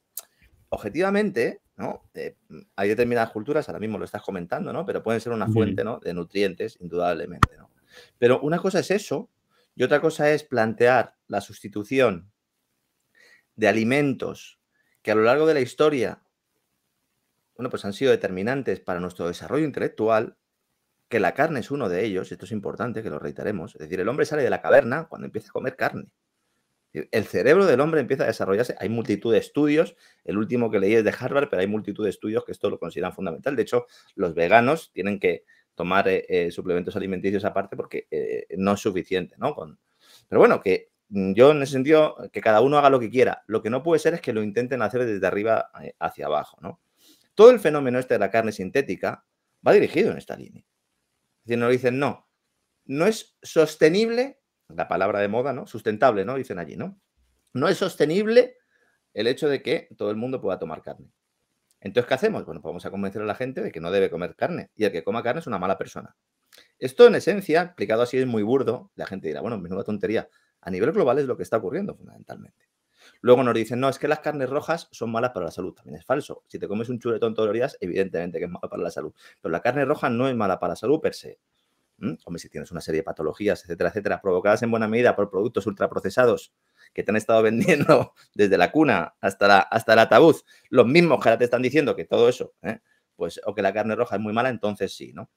objetivamente, ¿no? Eh, hay determinadas culturas, ahora mismo lo estás comentando, ¿no? Pero pueden ser una fuente, ¿no? De nutrientes, indudablemente, ¿no? Pero una cosa es eso y otra cosa es plantear la sustitución de alimentos que a lo largo de la historia, bueno, pues han sido determinantes para nuestro desarrollo intelectual, que la carne es uno de ellos, esto es importante que lo reiteremos, es decir, el hombre sale de la caverna cuando empieza a comer carne. El cerebro del hombre empieza a desarrollarse. Hay multitud de estudios. El último que leí es de Harvard, pero hay multitud de estudios que esto lo consideran fundamental. De hecho, los veganos tienen que tomar eh, eh, suplementos alimenticios aparte porque eh, no es suficiente, ¿no? Pero bueno, que mm, yo en ese sentido, que cada uno haga lo que quiera. Lo que no puede ser es que lo intenten hacer desde arriba hacia abajo, ¿no? Todo el fenómeno este de la carne sintética va dirigido en esta línea. Es decir, no dicen, no, no es sostenible, la palabra de moda, ¿no? Sustentable, ¿no? Dicen allí, ¿no? No es sostenible el hecho de que todo el mundo pueda tomar carne. Entonces, ¿qué hacemos? Bueno, pues vamos a convencer a la gente de que no debe comer carne y el que coma carne es una mala persona. Esto, en esencia, aplicado así es muy burdo, la gente dirá, bueno, menuda tontería. A nivel global es lo que está ocurriendo, fundamentalmente. Luego nos dicen, no, es que las carnes rojas son malas para la salud. También es falso. Si te comes un chuletón todos los días, evidentemente que es malo para la salud. Pero la carne roja no es mala para la salud per se. O ¿Mm? Hombre, si tienes una serie de patologías, etcétera, etcétera, provocadas en buena medida por productos ultraprocesados, que te han estado [LAUGHS] vendiendo desde la cuna hasta, hasta el ataúd, los mismos que ahora te están diciendo que todo eso, ¿eh? pues, o que la carne roja es muy mala, entonces sí, ¿no?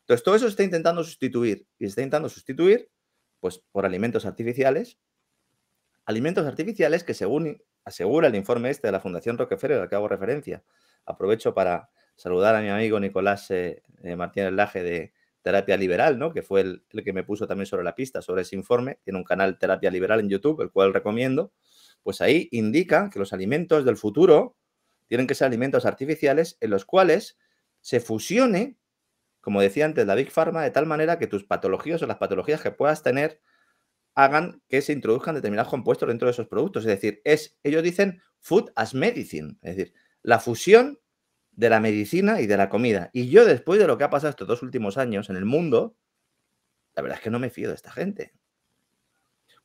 Entonces, todo eso se está intentando sustituir y se está intentando sustituir, pues, por alimentos artificiales, alimentos artificiales que según asegura el informe este de la Fundación Rockefeller al que hago referencia, aprovecho para saludar a mi amigo Nicolás eh, eh, Martínez Laje de, Terapia Liberal, ¿no? que fue el, que me puso también sobre la pista, sobre ese informe, tiene un canal Terapia Liberal en YouTube, el cual recomiendo, pues ahí indica que los alimentos del futuro tienen que ser alimentos artificiales en los cuales se fusione, como decía antes, la Big Pharma, de tal manera que tus patologías o las patologías que puedas tener hagan que se introduzcan determinados compuestos dentro de esos productos. Es decir, es, ellos dicen food as medicine, es decir, la fusión de la medicina y de la comida. Y yo, después de lo que ha pasado estos dos últimos años en el mundo, la verdad es que no me fío de esta gente.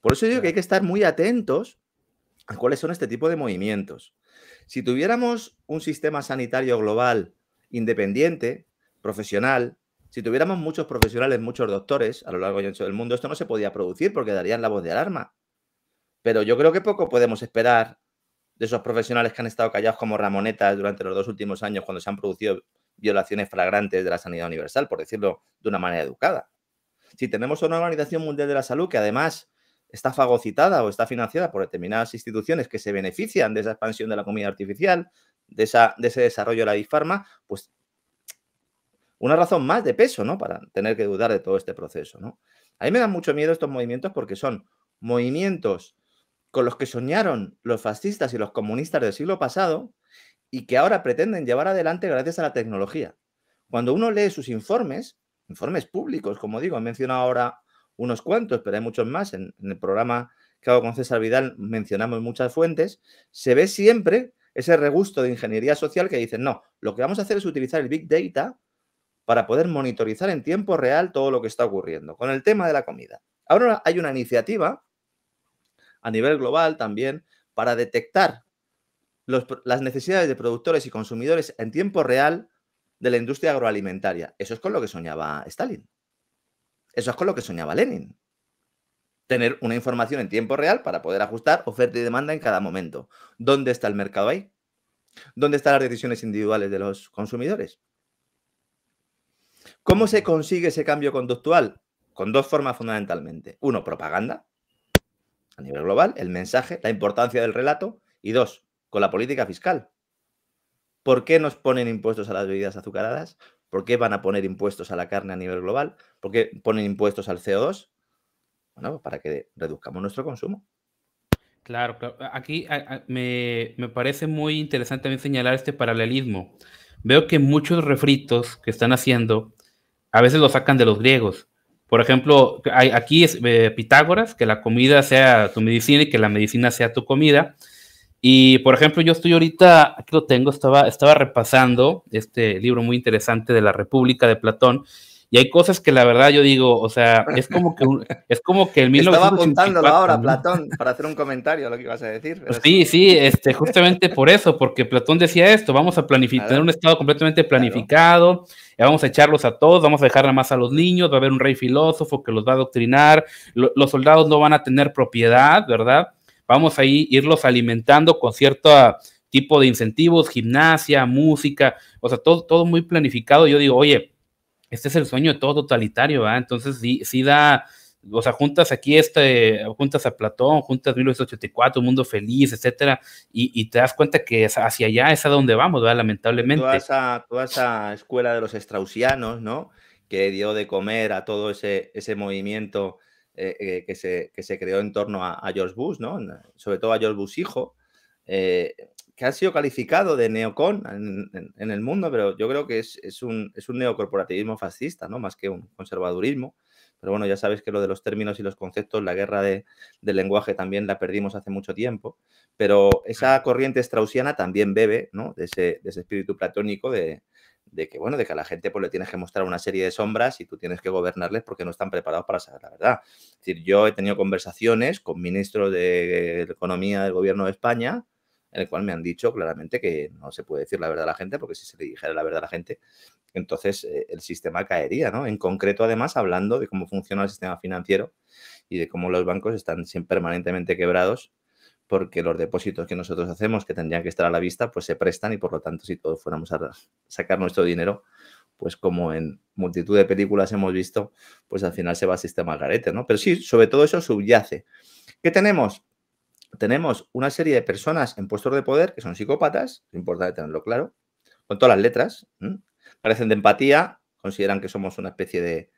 Por eso digo que hay que estar muy atentos a cuáles son este tipo de movimientos. Si tuviéramos un sistema sanitario global independiente, profesional, si tuviéramos muchos profesionales, muchos doctores a lo largo y ancho del mundo, esto no se podía producir porque darían la voz de alarma. Pero yo creo que poco podemos esperar de esos profesionales que han estado callados como ramonetas durante los dos últimos años cuando se han producido violaciones flagrantes de la sanidad universal, por decirlo de una manera educada. Si tenemos una Organización Mundial de la Salud que además está fagocitada o está financiada por determinadas instituciones que se benefician de esa expansión de la comida artificial, de, esa, de ese desarrollo de la difarma pues una razón más de peso, ¿no? Para tener que dudar de todo este proceso, ¿no? A mí me dan mucho miedo estos movimientos porque son movimientos con los que soñaron los fascistas y los comunistas del siglo pasado y que ahora pretenden llevar adelante gracias a la tecnología. Cuando uno lee sus informes, informes públicos, como digo, he mencionado ahora unos cuantos, pero hay muchos más. En, el programa que hago con César Vidal mencionamos muchas fuentes. Se ve siempre ese regusto de ingeniería social que dicen, no, lo que vamos a hacer es utilizar el Big Data para poder monitorizar en tiempo real todo lo que está ocurriendo con el tema de la comida. Ahora hay una iniciativa a nivel global también para detectar las necesidades de productores y consumidores en tiempo real de la industria agroalimentaria. Eso es con lo que soñaba Stalin. Eso es con lo que soñaba Lenin. Tener una información en tiempo real para poder ajustar oferta y demanda en cada momento. ¿Dónde está el mercado ahí? ¿Dónde están las decisiones individuales de los consumidores? ¿Cómo se consigue ese cambio conductual? Con dos formas fundamentalmente. Uno, propaganda a nivel global, el mensaje, la importancia del relato y dos, con la política fiscal. ¿Por qué nos ponen impuestos a las bebidas azucaradas? ¿Por qué van a poner impuestos a la carne a nivel global? ¿Por qué ponen impuestos al CO2? Bueno, pues para que reduzcamos nuestro consumo. Claro, Aquí me, me, parece muy interesante también señalar este paralelismo. Veo que muchos refritos que están haciendo, a veces los sacan de los griegos, por ejemplo, aquí es eh, Pitágoras, que la comida sea tu medicina y que la medicina sea tu comida. Y por ejemplo, yo estoy ahorita, aquí lo tengo, estaba, estaba repasando este libro muy interesante de la República de Platón y hay cosas que la verdad yo digo, o sea, es como que, [LAUGHS] es como que el mismo. Estaba apuntándolo ahora, Platón, para hacer un comentario a lo que ibas a decir. sí, sí, este, justamente por eso, porque Platón decía esto, vamos a planificar, tener un Estado completamente planificado, vamos a echarlos a todos, vamos a dejar nada más a los niños, va a haber un rey filósofo que los va a adoctrinar, los soldados no van a tener propiedad, ¿verdad? Vamos a irlos alimentando con cierto tipo de incentivos, gimnasia, música, o sea, todo, todo muy planificado. Yo digo, oye, este es el sueño de todo totalitario, ¿verdad? Entonces sí, da, o sea, juntas aquí este, juntas a Platón, juntas 1984, Mundo Feliz, etcétera, y, te das cuenta que hacia allá es a donde vamos, ¿verdad? Lamentablemente. Toda esa, esa escuela de los extrausianos, ¿no? Que dio de comer a todo ese, ese movimiento eh, eh, que, se, que, se, creó en torno a, George Bush, ¿no? Sobre todo a George Bush hijo. Eh, que ha sido calificado de neocon en, el mundo, pero yo creo que es, un, es un neocorporativismo fascista, ¿no? Más que un conservadurismo. Pero bueno, ya sabes que lo de los términos y los conceptos, la guerra de, del lenguaje también la perdimos hace mucho tiempo. Pero esa corriente straussiana también bebe, De ese, espíritu platónico de, que, bueno, de que a la gente pues, le tienes que mostrar una serie de sombras y tú tienes que gobernarles porque no están preparados para saber la verdad. Es decir, yo he tenido conversaciones con ministros de Economía del Gobierno de España en el cual me han dicho claramente que no se puede decir la verdad a la gente, porque si se le dijera la verdad a la gente, entonces eh, el sistema caería, ¿no? En concreto, además, hablando de cómo funciona el sistema financiero y de cómo los bancos están permanentemente quebrados porque los depósitos que nosotros hacemos, que tendrían que estar a la vista, pues se prestan y por lo tanto, si todos fuéramos a sacar nuestro dinero, pues como en multitud de películas hemos visto, pues al final se va al sistema garete, ¿no? Pero sí, sobre todo eso subyace. ¿Qué tenemos? tenemos una serie de personas en puestos de poder que son psicópatas, es importante tenerlo claro, con todas las letras, parecen de empatía, consideran que somos una especie de...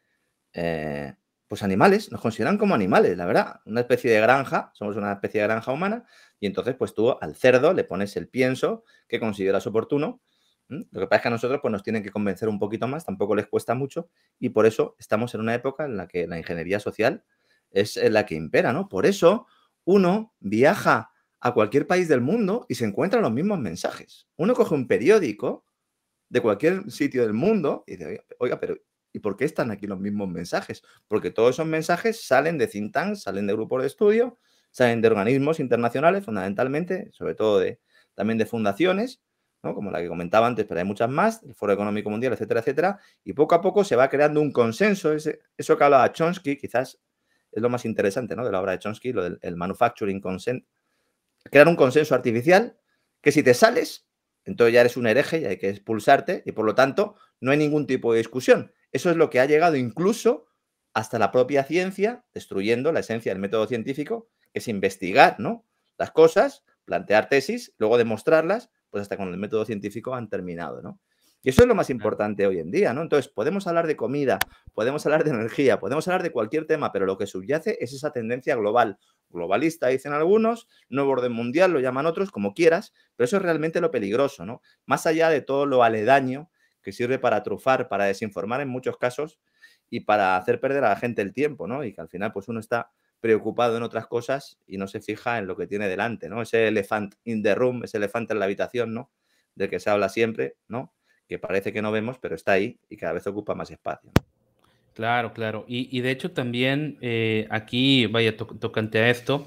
Eh, pues animales, nos consideran como animales, la verdad, una especie de granja, somos una especie de granja humana, y entonces pues tú al cerdo le pones el pienso que consideras oportuno, lo que pasa es que a nosotros pues, nos tienen que convencer un poquito más, tampoco les cuesta mucho y por eso estamos en una época en la que la ingeniería social es eh, la que impera, ¿no? Por eso uno viaja a cualquier país del mundo y se encuentran los mismos mensajes. Uno coge un periódico de cualquier sitio del mundo y dice, oiga, pero ¿y por qué están aquí los mismos mensajes? Porque todos esos mensajes salen de think tanks, salen de grupos de estudio, salen de organismos internacionales, fundamentalmente, sobre todo de, también de fundaciones, como la que comentaba antes, pero hay muchas más, el Foro Económico Mundial, etcétera, etcétera, y poco a poco se va creando un consenso, eso que hablaba Chomsky, quizás es lo más interesante ¿no? de la obra de Chomsky, lo del manufacturing consent. Crear un consenso artificial que si te sales, entonces ya eres un hereje y hay que expulsarte y por lo tanto no hay ningún tipo de discusión. Eso es lo que ha llegado incluso hasta la propia ciencia, destruyendo la esencia del método científico, que es investigar ¿no? las cosas, plantear tesis, luego demostrarlas, pues hasta con el método científico han terminado. ¿no? Y eso es lo más importante hoy en día, ¿no? Entonces, podemos hablar de comida, podemos hablar de energía, podemos hablar de cualquier tema, pero lo que subyace es esa tendencia global, globalista, dicen algunos, nuevo orden mundial, lo llaman otros, como quieras, pero eso es realmente lo peligroso, ¿no? Más allá de todo lo aledaño que sirve para trufar, para desinformar en muchos casos y para hacer perder a la gente el tiempo, ¿no? Y que al final, pues uno está preocupado en otras cosas y no se fija en lo que tiene delante, ¿no? Ese elefante in the room, ese elefante en la habitación, ¿no? Del que se habla siempre, ¿no? que parece que no vemos, pero está ahí y cada vez ocupa más espacio. Claro, claro. Y, de hecho también eh, aquí, vaya, tocante a esto,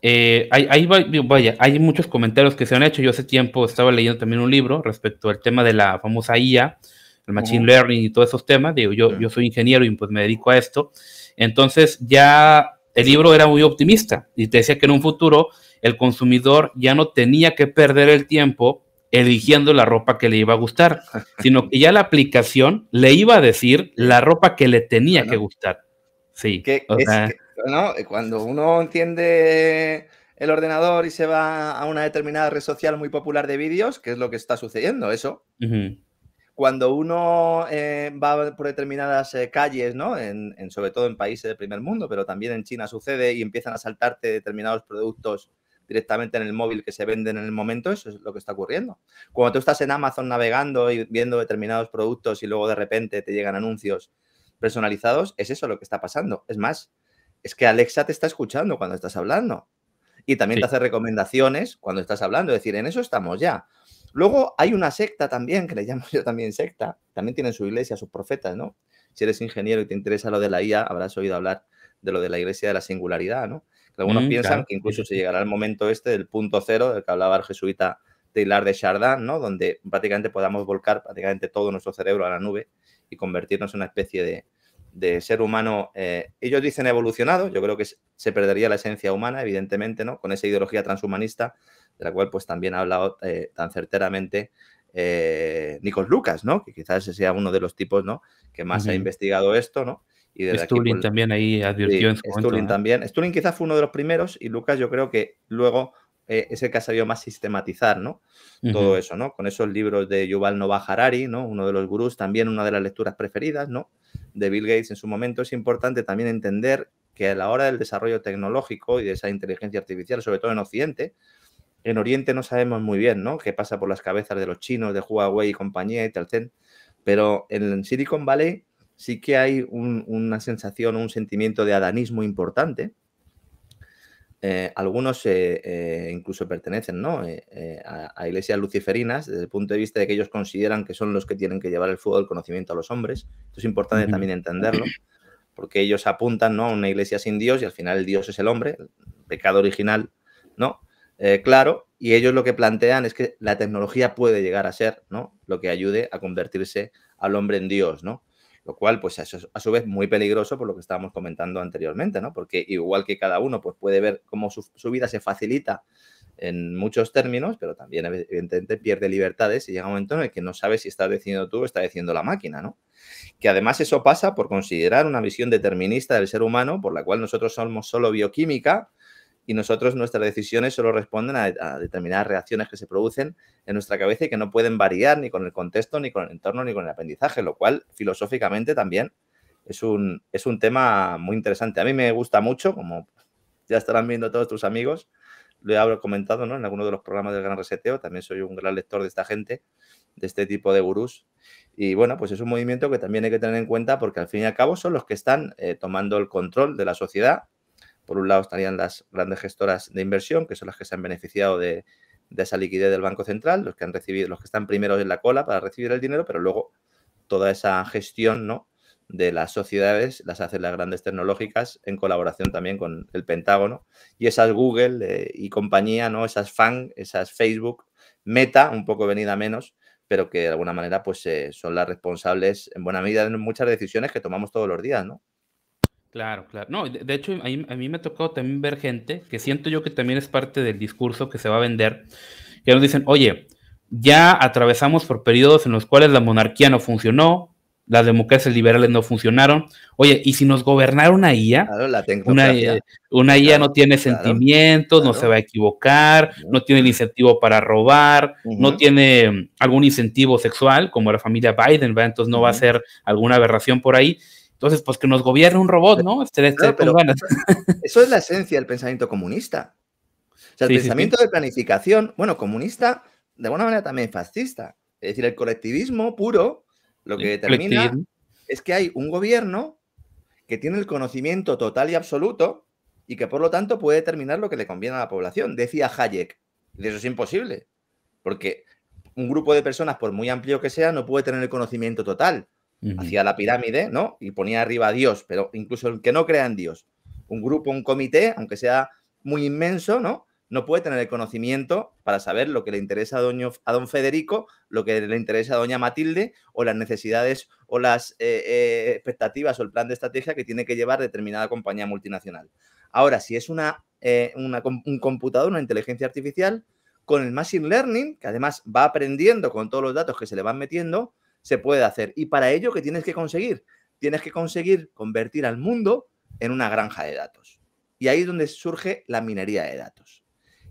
eh, hay, vaya, hay muchos comentarios que se han hecho. Yo hace tiempo estaba leyendo también un libro respecto al tema de la famosa IA, el Machine Learning y todos esos temas. Digo, yo, yo soy ingeniero y pues me dedico a esto. Entonces ya el libro era muy optimista y te decía que en un futuro el consumidor ya no tenía que perder el tiempo eligiendo la ropa que le iba a gustar, sino que ya la aplicación le iba a decir la ropa que le tenía que gustar. Sí. Cuando uno entiende el ordenador y se va a una determinada red social muy popular de vídeos, ¿qué es lo que está sucediendo? Eso. Cuando uno eh, va por determinadas eh, calles, ¿no? sobre todo en países del primer mundo, pero también en China sucede y empiezan a saltarte determinados productos directamente en el móvil que se venden en el momento, eso es lo que está ocurriendo. Cuando tú estás en Amazon navegando y viendo determinados productos y luego de repente te llegan anuncios personalizados, es eso lo que está pasando. Es más, es que Alexa te está escuchando cuando estás hablando y también te hace recomendaciones cuando estás hablando, es decir, en eso estamos ya. Luego hay una secta también, que le llamo yo también secta, también tienen su iglesia, sus profetas, ¿no? Si eres ingeniero y te interesa lo de la IA, habrás oído hablar de lo de la iglesia de la singularidad, ¿no? Algunos mm, piensan que incluso se llegará el momento este del punto cero del que hablaba el jesuita Taylor de Chardin, ¿no? Donde prácticamente podamos volcar prácticamente todo nuestro cerebro a la nube y convertirnos en una especie de, ser humano. Eh, ellos dicen evolucionado, yo creo que se perdería la esencia humana, evidentemente, ¿no? Con esa ideología transhumanista, de la cual pues también ha hablado eh, tan certeramente eh, Lucas, ¿no? Que quizás sea uno de los tipos, ¿no? Que más ha investigado esto, ¿no? Y pues, también ahí advirtió en su momento, también. quizás fue uno de los primeros y Lucas yo creo que luego eh, es el que ha sabido más sistematizar, ¿no? Todo eso, ¿no? Con esos libros de Yuval Noah Harari, ¿no? Uno de los gurús, también una de las lecturas preferidas, ¿no? De Bill Gates en su momento. Es importante también entender que a la hora del desarrollo tecnológico y de esa inteligencia artificial, sobre todo en Occidente, en Oriente no sabemos muy bien, ¿no? Qué pasa por las cabezas de los chinos, de Huawei y compañía y tal, pero en Silicon Valley sí que hay una sensación, un sentimiento de adanismo importante. Eh, algunos eh, eh, incluso pertenecen ¿no? a, iglesias luciferinas desde el punto de vista de que ellos consideran que son los que tienen que llevar el fuego del conocimiento a los hombres. Esto es importante también entenderlo, porque ellos apuntan a una iglesia sin Dios y al final el Dios es el hombre, pecado original, ¿no? claro, y ellos lo que plantean es que la tecnología puede llegar a ser ¿no? lo que ayude a convertirse al hombre en Dios, ¿no? Lo cual, pues a su vez muy peligroso por lo que estábamos comentando anteriormente, ¿no? Porque igual que cada uno pues, puede ver cómo su, vida se facilita en muchos términos, pero también evidentemente pierde libertades y llega un momento en el que no sabes si estás diciendo tú o está diciendo la máquina, ¿no? Que además eso pasa por considerar una visión determinista del ser humano, por la cual nosotros somos solo bioquímica, y nosotros nuestras decisiones solo responden a, determinadas reacciones que se producen en nuestra cabeza y que no pueden variar ni con el contexto, ni con el entorno, ni con el aprendizaje, lo cual filosóficamente también es un, es un tema muy interesante. A mí me gusta mucho, como ya estarán viendo todos tus amigos, lo he comentado ¿no? en alguno de los programas del Gran Reseteo, también soy un gran lector de esta gente, de este tipo de gurús. Y bueno, pues es un movimiento que también hay que tener en cuenta porque al fin y al cabo son los que están eh, tomando el control de la sociedad por un lado estarían las grandes gestoras de inversión, que son las que se han beneficiado de, esa liquidez del Banco Central, los que han recibido, los que están primeros en la cola para recibir el dinero, pero luego toda esa gestión, ¿no? de las sociedades las hacen las grandes tecnológicas en colaboración también con el Pentágono y esas Google eh, y compañía, ¿no? Esas Fang, esas Facebook, Meta, un poco venida menos, pero que de alguna manera pues eh, son las responsables en buena medida de muchas decisiones que tomamos todos los días, ¿no? Claro, claro. No, de, hecho, a mí, me ha tocado también ver gente que siento yo que también es parte del discurso que se va a vender, que nos dicen, oye, ya atravesamos por periodos en los cuales la monarquía no funcionó, las democracias liberales no funcionaron. Oye, y si nos gobernara una IA, la una IA, eh, una no tiene sentimientos, no se va a equivocar, no tiene el incentivo para robar, no tiene mm, algún incentivo sexual, como la familia Biden, ¿verdad? entonces no va a ser alguna aberración por ahí. Entonces, pues que nos gobierne un robot, ¿no? Este, este, eso es la esencia del pensamiento comunista. O sea, el pensamiento de planificación, bueno, comunista, de alguna manera también fascista. Es decir, el colectivismo puro lo que determina es que hay un gobierno que tiene el conocimiento total y absoluto y que por lo tanto puede determinar lo que le conviene a la población. Decía Hayek, y eso es imposible, porque un grupo de personas, por muy amplio que sea, no puede tener el conocimiento total hacia la pirámide, ¿no? Y ponía arriba a Dios, pero incluso el que no crea en Dios, un grupo, un comité, aunque sea muy inmenso, ¿no? No puede tener el conocimiento para saber lo que le interesa a, a don Federico, lo que le interesa a doña Matilde, o las necesidades o las eh, eh, expectativas o el plan de estrategia que tiene que llevar determinada compañía multinacional. Ahora, si es una, eh, un computador, una inteligencia artificial, con el Machine Learning, que además va aprendiendo con todos los datos que se le van metiendo, se puede hacer. Y para ello, ¿qué tienes que conseguir? Tienes que conseguir convertir al mundo en una granja de datos. Y ahí es donde surge la minería de datos.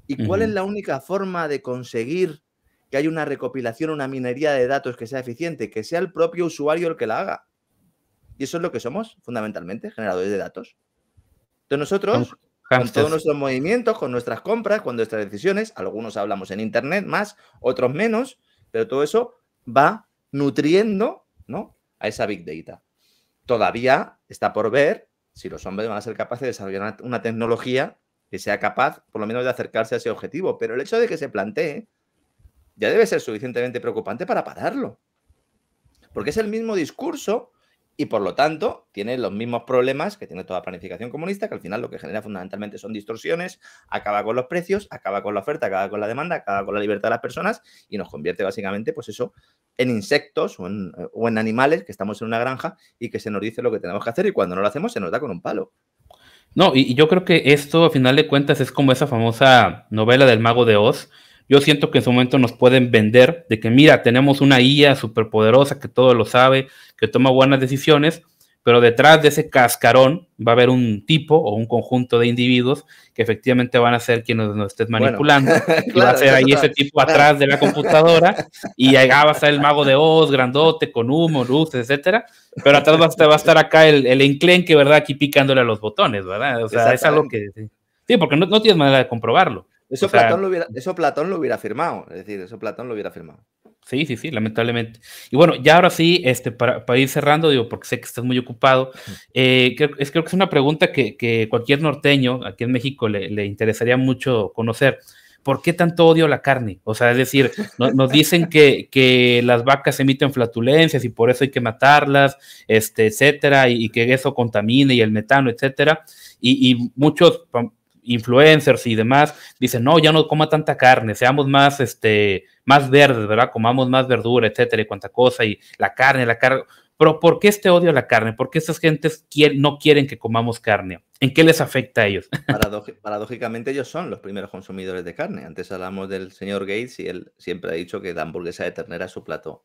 ¿Y cuál es la única forma de conseguir que haya una recopilación, una minería de datos que sea eficiente? Que sea el propio usuario el que la haga. Y eso es lo que somos, fundamentalmente, generadores de datos. Entonces nosotros, con todos nuestros movimientos, con nuestras compras, con nuestras decisiones, algunos hablamos en Internet más, otros menos, pero todo eso va nutriendo ¿no? a esa big data. Todavía está por ver si los hombres van a ser capaces de desarrollar una, una tecnología que sea capaz, por lo menos, de acercarse a ese objetivo. Pero el hecho de que se plantee ya debe ser suficientemente preocupante para pararlo. Porque es el mismo discurso y por lo tanto tiene los mismos problemas que tiene toda planificación comunista, que al final lo que genera fundamentalmente son distorsiones, acaba con los precios, acaba con la oferta, acaba con la demanda, acaba con la libertad de las personas y nos convierte básicamente, pues eso, en insectos o en, animales que estamos en una granja y que se nos dice lo que tenemos que hacer y cuando no lo hacemos se nos da con un palo. No, y, yo creo que esto, a final de cuentas, es como esa famosa novela del mago de Oz, yo siento que en su momento nos pueden vender de que, mira, tenemos una IA superpoderosa que todo lo sabe, que toma buenas decisiones, pero detrás de ese cascarón va a haber un tipo o un conjunto de individuos que efectivamente van a ser quienes nos estén manipulando. [LAUGHS] y va a ser ahí ese tipo atrás de la computadora y ahí va a estar el mago de Oz, grandote, con humo, luces, etcétera. Pero atrás va a estar, va a estar acá el, enclenque, ¿verdad? Aquí picándole a los botones, ¿verdad? O sea, es algo que... Sí, porque no tienes manera de comprobarlo. Eso, Platón lo hubiera, eso Platón lo hubiera firmado, es decir, eso Platón lo hubiera firmado. Sí, sí, sí, lamentablemente. Y bueno, ya ahora sí, este, para, ir cerrando, digo, porque sé que estás muy ocupado, eh, creo, es, creo que es una pregunta que, cualquier norteño aquí en México le, interesaría mucho conocer. ¿Por qué tanto odio la carne? O sea, es decir, nos dicen que, las vacas emiten flatulencias y por eso hay que matarlas, este, etcétera, y, que eso contamine y el metano, etcétera. Y, y muchos influencers y demás dicen, no, ya no coma tanta carne, seamos más, este, más verdes, ¿verdad? Comamos más verdura, etcétera, y cuanta cosa, y la carne, la carne. Pero ¿por qué este odio a la carne? ¿Por qué estas gentes no quieren que comamos carne? ¿En qué les afecta a ellos? [LAUGHS] paradójicamente ellos son los primeros consumidores de carne. Antes hablamos del señor Gates y él siempre ha dicho que la hamburguesa de ternera es su plato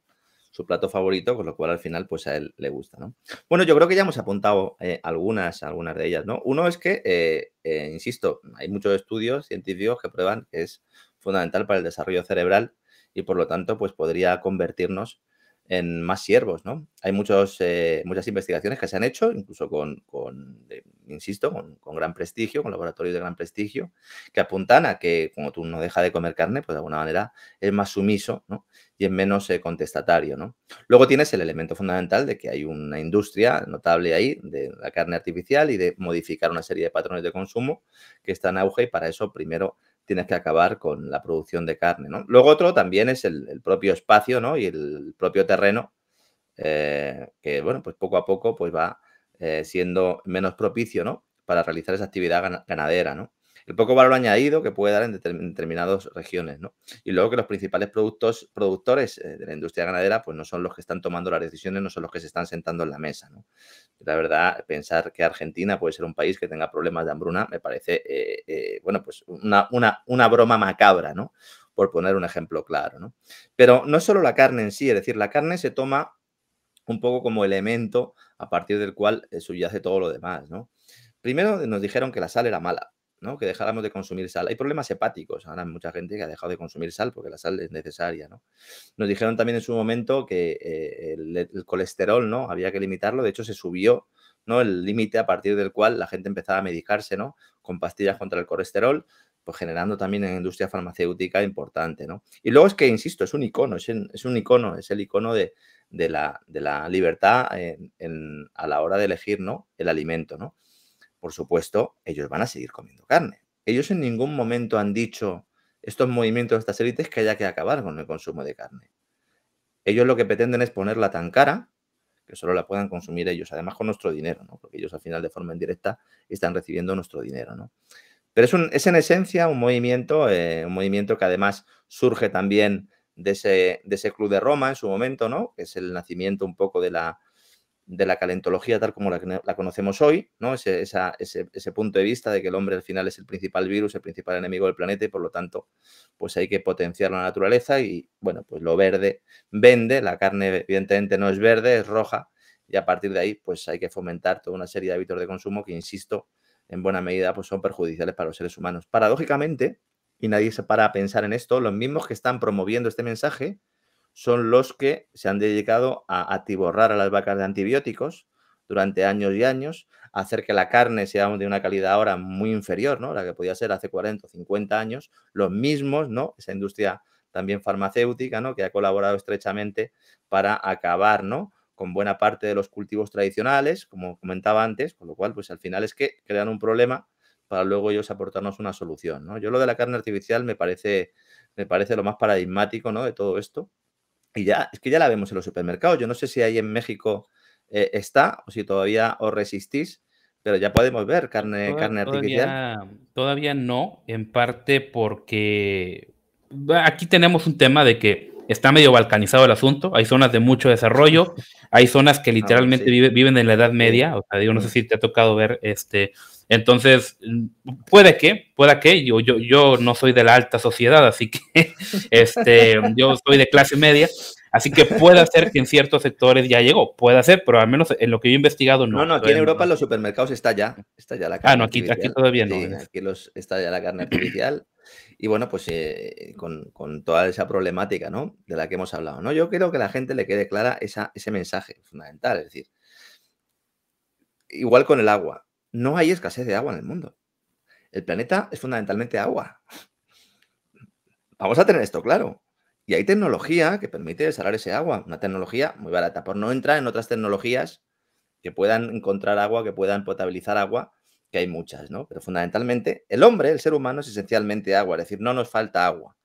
su plato favorito, con lo cual al final pues a él le gusta, ¿no? Bueno, yo creo que ya hemos apuntado eh, algunas, algunas de ellas, ¿no? Uno es que, eh, eh, insisto, hay muchos estudios científicos que prueban que es fundamental para el desarrollo cerebral y por lo tanto pues podría convertirnos en más siervos, ¿no? Hay muchos, eh, muchas investigaciones que se han hecho, incluso con, eh, insisto, con, gran prestigio, con laboratorios de gran prestigio, que apuntan a que como tú no deja de comer carne, pues de alguna manera es más sumiso, Y es menos eh, contestatario, ¿no? Luego tienes el elemento fundamental de que hay una industria notable ahí de la carne artificial y de modificar una serie de patrones de consumo que están en auge y para eso primero tienes que acabar con la producción de carne. ¿no? Luego otro también es el, propio espacio ¿no? y el propio terreno, eh, que bueno, pues poco a poco pues va eh, siendo menos propicio ¿no? para realizar esa actividad ganadera. ¿no? el poco valor añadido que puede dar en, determinadas regiones, ¿no? Y luego que los principales productos, productores eh, de la industria ganadera, pues no son los que están tomando las decisiones, no son los que se están sentando en la mesa, ¿no? La verdad, pensar que Argentina puede ser un país que tenga problemas de hambruna me parece, eh, eh, bueno, pues una, una, una broma macabra, ¿no? Por poner un ejemplo claro, ¿no? Pero no es solo la carne en sí, es decir, la carne se toma un poco como elemento a partir del cual subyace todo lo demás, ¿no? Primero nos dijeron que la sal era mala, ¿no? Que dejáramos de consumir sal. Hay problemas hepáticos. Ahora hay mucha gente que ha dejado de consumir sal porque la sal es necesaria, ¿no? Nos dijeron también en su momento que eh, el, colesterol, ¿no? Había que limitarlo. De hecho, se subió, ¿no? El límite a partir del cual la gente empezaba a medicarse, ¿no? Con pastillas contra el colesterol, pues generando también en industria farmacéutica importante, ¿no? Y luego es que, insisto, es un icono, es, un icono, es el icono de, la, libertad a la hora de elegir, ¿no? El alimento, ¿no? por supuesto, ellos van a seguir comiendo carne. Ellos en ningún momento han dicho estos movimientos de estas élites que haya que acabar con el consumo de carne. Ellos lo que pretenden es ponerla tan cara que solo la puedan consumir ellos, además con nuestro dinero, ¿no? porque ellos al final de forma indirecta están recibiendo nuestro dinero. Pero es, en esencia un movimiento, eh, un movimiento que además surge también de ese, de ese, club de Roma en su momento, ¿no? que es el nacimiento un poco de la, de la calentología tal como la, conocemos hoy, ¿no? Ese, ese, ese, punto de vista de que el hombre al final es el principal virus, el principal enemigo del planeta y por lo tanto pues hay que potenciar la naturaleza y bueno, pues lo verde vende, la carne evidentemente no es verde, es roja y a partir de ahí pues hay que fomentar toda una serie de hábitos de consumo que, insisto, en buena medida pues son perjudiciales para los seres humanos. Paradójicamente, y nadie se para a pensar en esto, los mismos que están promoviendo este mensaje son los que se han dedicado a atiborrar a las vacas de antibióticos durante años y años, hacer que la carne sea de una calidad ahora muy inferior, ¿no? La que podía ser hace 40 o 50 años, los mismos, ¿no? Esa industria también farmacéutica, ¿no? Que ha colaborado estrechamente para acabar, ¿no? Con buena parte de los cultivos tradicionales, como comentaba antes, con lo cual, pues al final es que crean un problema para luego ellos aportarnos una solución, ¿no? Yo lo de la carne artificial me parece, me parece lo más paradigmático, ¿no? De todo esto y ya, es que ya la vemos en los supermercados. Yo no sé si ahí en México eh, está o si todavía os resistís, pero ya podemos ver carne, carne artificial. Todavía, no, en parte porque aquí tenemos un tema de que está medio balcanizado el asunto. Hay zonas de mucho desarrollo, [LAUGHS] hay zonas que ah, literalmente viven en la Edad Media. O sea, digo, no sé si te ha tocado ver este entonces, puede que, pueda que, yo, yo, yo no soy de la alta sociedad, así que [LAUGHS] este, yo soy de clase media, así que puede ser que en ciertos sectores ya llegó, puede ser, pero al menos en lo que yo he investigado no. No, no, aquí en Europa en los supermercados está ya, está ya la carne. Ah, no, aquí, aquí todavía no. aquí los, está ya la carne artificial. Y bueno, pues eh, con, toda esa problemática, ¿no? De la que hemos hablado, ¿no? Yo creo que a la gente le quede clara esa, ese mensaje fundamental, es decir, igual con el agua. No hay escasez de agua en el mundo. El planeta es fundamentalmente agua. Vamos a tener esto claro. Y hay tecnología que permite desarrollar ese agua, una tecnología muy barata, por no entrar en otras tecnologías que puedan encontrar agua, que puedan potabilizar agua, que hay muchas, ¿no? Pero fundamentalmente el hombre, el ser humano, es esencialmente agua, es decir, no nos falta agua.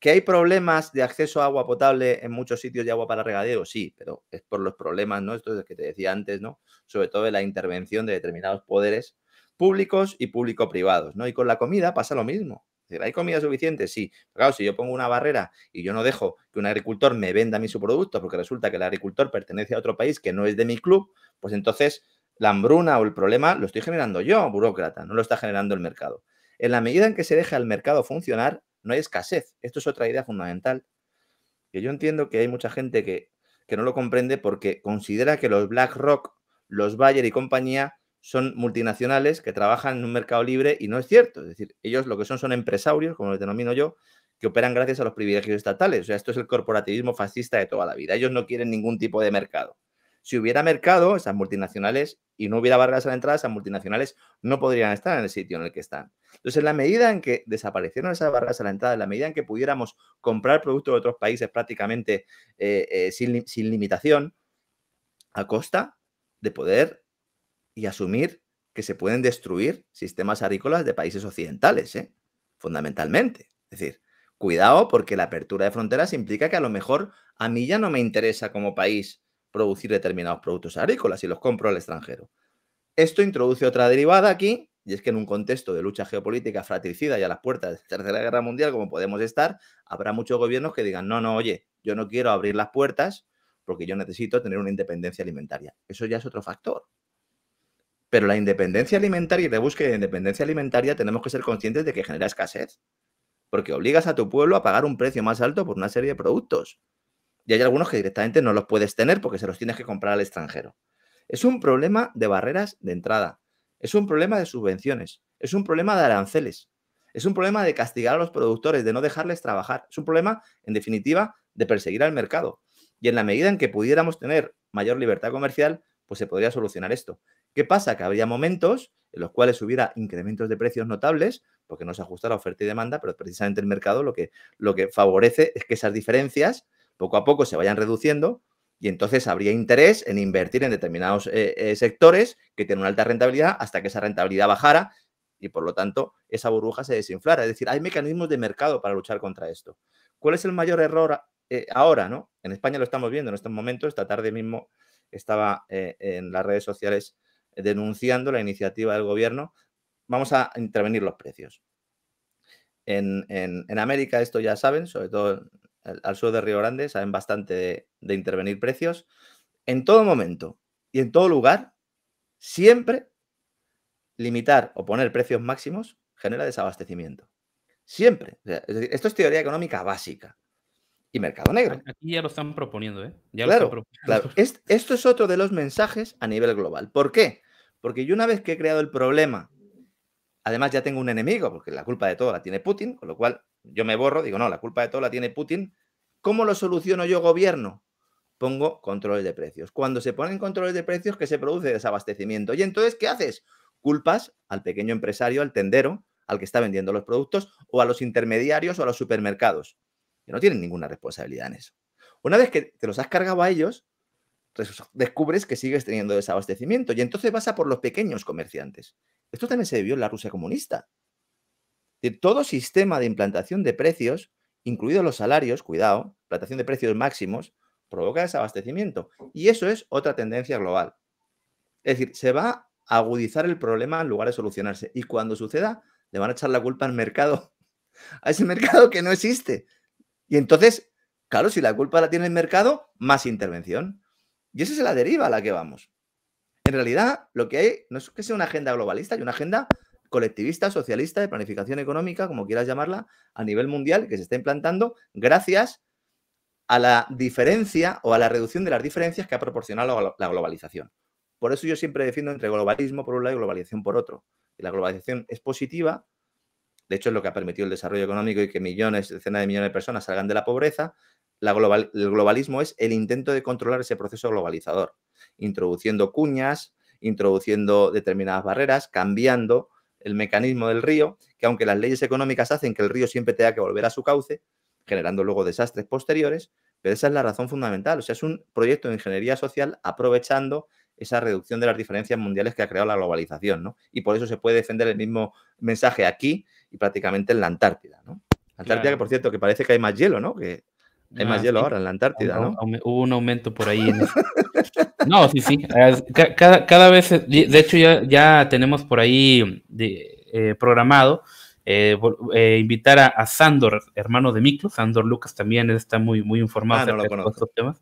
¿Que hay problemas de acceso a agua potable en muchos sitios de agua para regadeo? Sí, pero es por los problemas nuestros lo que te decía antes, ¿no? Sobre todo de la intervención de determinados poderes públicos y público-privados, ¿no? Y con la comida pasa lo mismo. ¿hay comida suficiente? Sí. claro, si yo pongo una barrera y yo no dejo que un agricultor me venda a mí su producto porque resulta que el agricultor pertenece a otro país que no es de mi club, pues entonces la hambruna o el problema lo estoy generando yo, burócrata, no lo está generando el mercado. En la medida en que se deja el mercado funcionar, no hay escasez. Esto es otra idea fundamental. Que yo entiendo que hay mucha gente que, que no lo comprende porque considera que los BlackRock, los Bayer y compañía son multinacionales que trabajan en un mercado libre y no es cierto. Es decir, ellos lo que son son empresarios, como les denomino yo, que operan gracias a los privilegios estatales. O sea, esto es el corporativismo fascista de toda la vida. Ellos no quieren ningún tipo de mercado. Si hubiera mercado, esas multinacionales, y no hubiera barreras a la entrada, esas multinacionales no podrían estar en el sitio en el que están. Entonces, en la medida en que desaparecieron esas barreras a la entrada, en la medida en que pudiéramos comprar productos de otros países prácticamente eh, eh, sin, limitación, a costa de poder y asumir que se pueden destruir sistemas agrícolas de países occidentales, ¿eh? fundamentalmente. Es decir, cuidado porque la apertura de fronteras implica que a lo mejor a mí ya no me interesa como país producir determinados productos agrícolas y los compro al extranjero. Esto introduce otra derivada aquí, y es que en un contexto de lucha geopolítica fratricida y a las puertas de la Tercera Guerra Mundial, como podemos estar, habrá muchos gobiernos que digan, no, no, oye, yo no quiero abrir las puertas porque yo necesito tener una independencia alimentaria. Eso ya es otro factor. Pero la independencia alimentaria y la búsqueda de independencia alimentaria tenemos que ser conscientes de que genera escasez, porque obligas a tu pueblo a pagar un precio más alto por una serie de productos. Y hay algunos que directamente no los puedes tener porque se los tienes que comprar al extranjero. Es un problema de barreras de entrada. Es un problema de subvenciones. Es un problema de aranceles. Es un problema de castigar a los productores, de no dejarles trabajar. Es un problema, en definitiva, de perseguir al mercado. Y en la medida en que pudiéramos tener mayor libertad comercial, pues se podría solucionar esto. ¿Qué pasa? Que habría momentos en los cuales hubiera incrementos de precios notables, porque no se ajusta la oferta y demanda, pero precisamente el mercado lo que, lo que favorece es que esas diferencias poco a poco se vayan reduciendo y entonces habría interés en invertir en determinados eh, eh, sectores que tienen una alta rentabilidad hasta que esa rentabilidad bajara y por lo tanto esa burbuja se desinflara. Es decir, hay mecanismos de mercado para luchar contra esto. ¿Cuál es el mayor error eh, ahora? ¿no? En España lo estamos viendo en estos momentos. Esta tarde mismo estaba en las redes sociales denunciando la iniciativa del gobierno. Vamos a intervenir los precios. En, en América esto ya saben, sobre todo al, sur de Río Grande, saben bastante de, intervenir precios. En todo momento y en todo lugar, siempre limitar o poner precios máximos genera desabastecimiento. Siempre. esto es teoría económica básica. Y mercado negro. Aquí ya lo están proponiendo, ¿eh? Ya claro, lo están proponiendo. claro. esto es otro de los mensajes a nivel global. ¿Por qué? Porque yo una vez que he creado el problema Además, ya tengo un enemigo, porque la culpa de todo la tiene Putin, con lo cual yo me borro, digo, no, la culpa de todo la tiene Putin. ¿Cómo lo soluciono yo, gobierno? Pongo controles de precios. Cuando se ponen controles de precios, que se produce desabastecimiento. ¿Y entonces qué haces? Culpas al pequeño empresario, al tendero, al que está vendiendo los productos, o a los intermediarios o a los supermercados, que no tienen ninguna responsabilidad en eso. Una vez que te los has cargado a ellos, descubres que sigues teniendo desabastecimiento y entonces vas a por los pequeños comerciantes, esto también se vio en la Rusia comunista. todo sistema de implantación de precios, incluidos los salarios, cuidado, implantación de precios máximos, provoca desabastecimiento. Y eso es otra tendencia global. Es decir, se va a agudizar el problema en lugar de solucionarse. Y cuando suceda, le van a echar la culpa al mercado, a ese mercado que no existe. Y entonces, claro, si la culpa la tiene el mercado, más intervención. Y esa es la deriva a la que vamos en realidad lo que hay no es que sea una agenda globalista, hay una agenda colectivista, socialista, de planificación económica, como quieras llamarla, a nivel mundial que se está implantando gracias a la diferencia o a la reducción de las diferencias que ha proporcionado la globalización. Por eso yo siempre defiendo entre globalismo por un lado y globalización por otro. Y la globalización es positiva, de hecho es lo que ha permitido el desarrollo económico y que millones, decenas de millones de personas salgan de la pobreza. La el globalismo es el intento de controlar ese proceso globalizador introduciendo cuñas, introduciendo determinadas barreras, cambiando el mecanismo del río, que aunque las leyes económicas hacen que el río siempre tenga que volver a su cauce, generando luego desastres posteriores, pero esa es la razón fundamental. O sea, es un proyecto de ingeniería social aprovechando esa reducción de las diferencias mundiales que ha creado la globalización, ¿no? Y por eso se puede defender el mismo mensaje aquí y prácticamente en la Antártida, ¿no? Antártida, que por cierto, que parece que hay más hielo, ¿no? Hay más hielo ahora en la Antártida, ¿no? Hubo un aumento por ahí. [LAUGHS] no, sí, sí. Ah, cada, vez, de hecho, ya, ya tenemos por ahí eh, programado eh, eh, invitar a, Sandor, hermano de Miklos. Sandor Lucas también está muy, muy informado ah, sobre estos temas.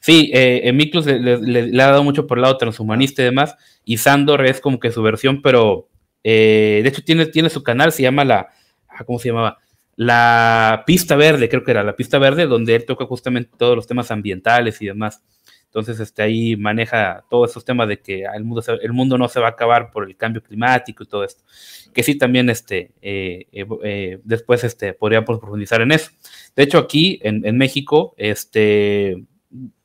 Sí, Miklos le, ha dado mucho por el lado transhumanista y demás, y Sandor es como que su versión, pero de hecho tiene, tiene su canal, se llama la, ah, ¿cómo se llamaba? la pista verde, creo que era la pista verde, donde él toca justamente todos los temas ambientales y demás. Entonces, este, ahí maneja todos esos temas de que el mundo, el mundo no se va a acabar por el cambio climático y todo esto. Que sí, también este, eh, eh, eh, después este, podríamos profundizar en eso. De hecho, aquí en, en México, este,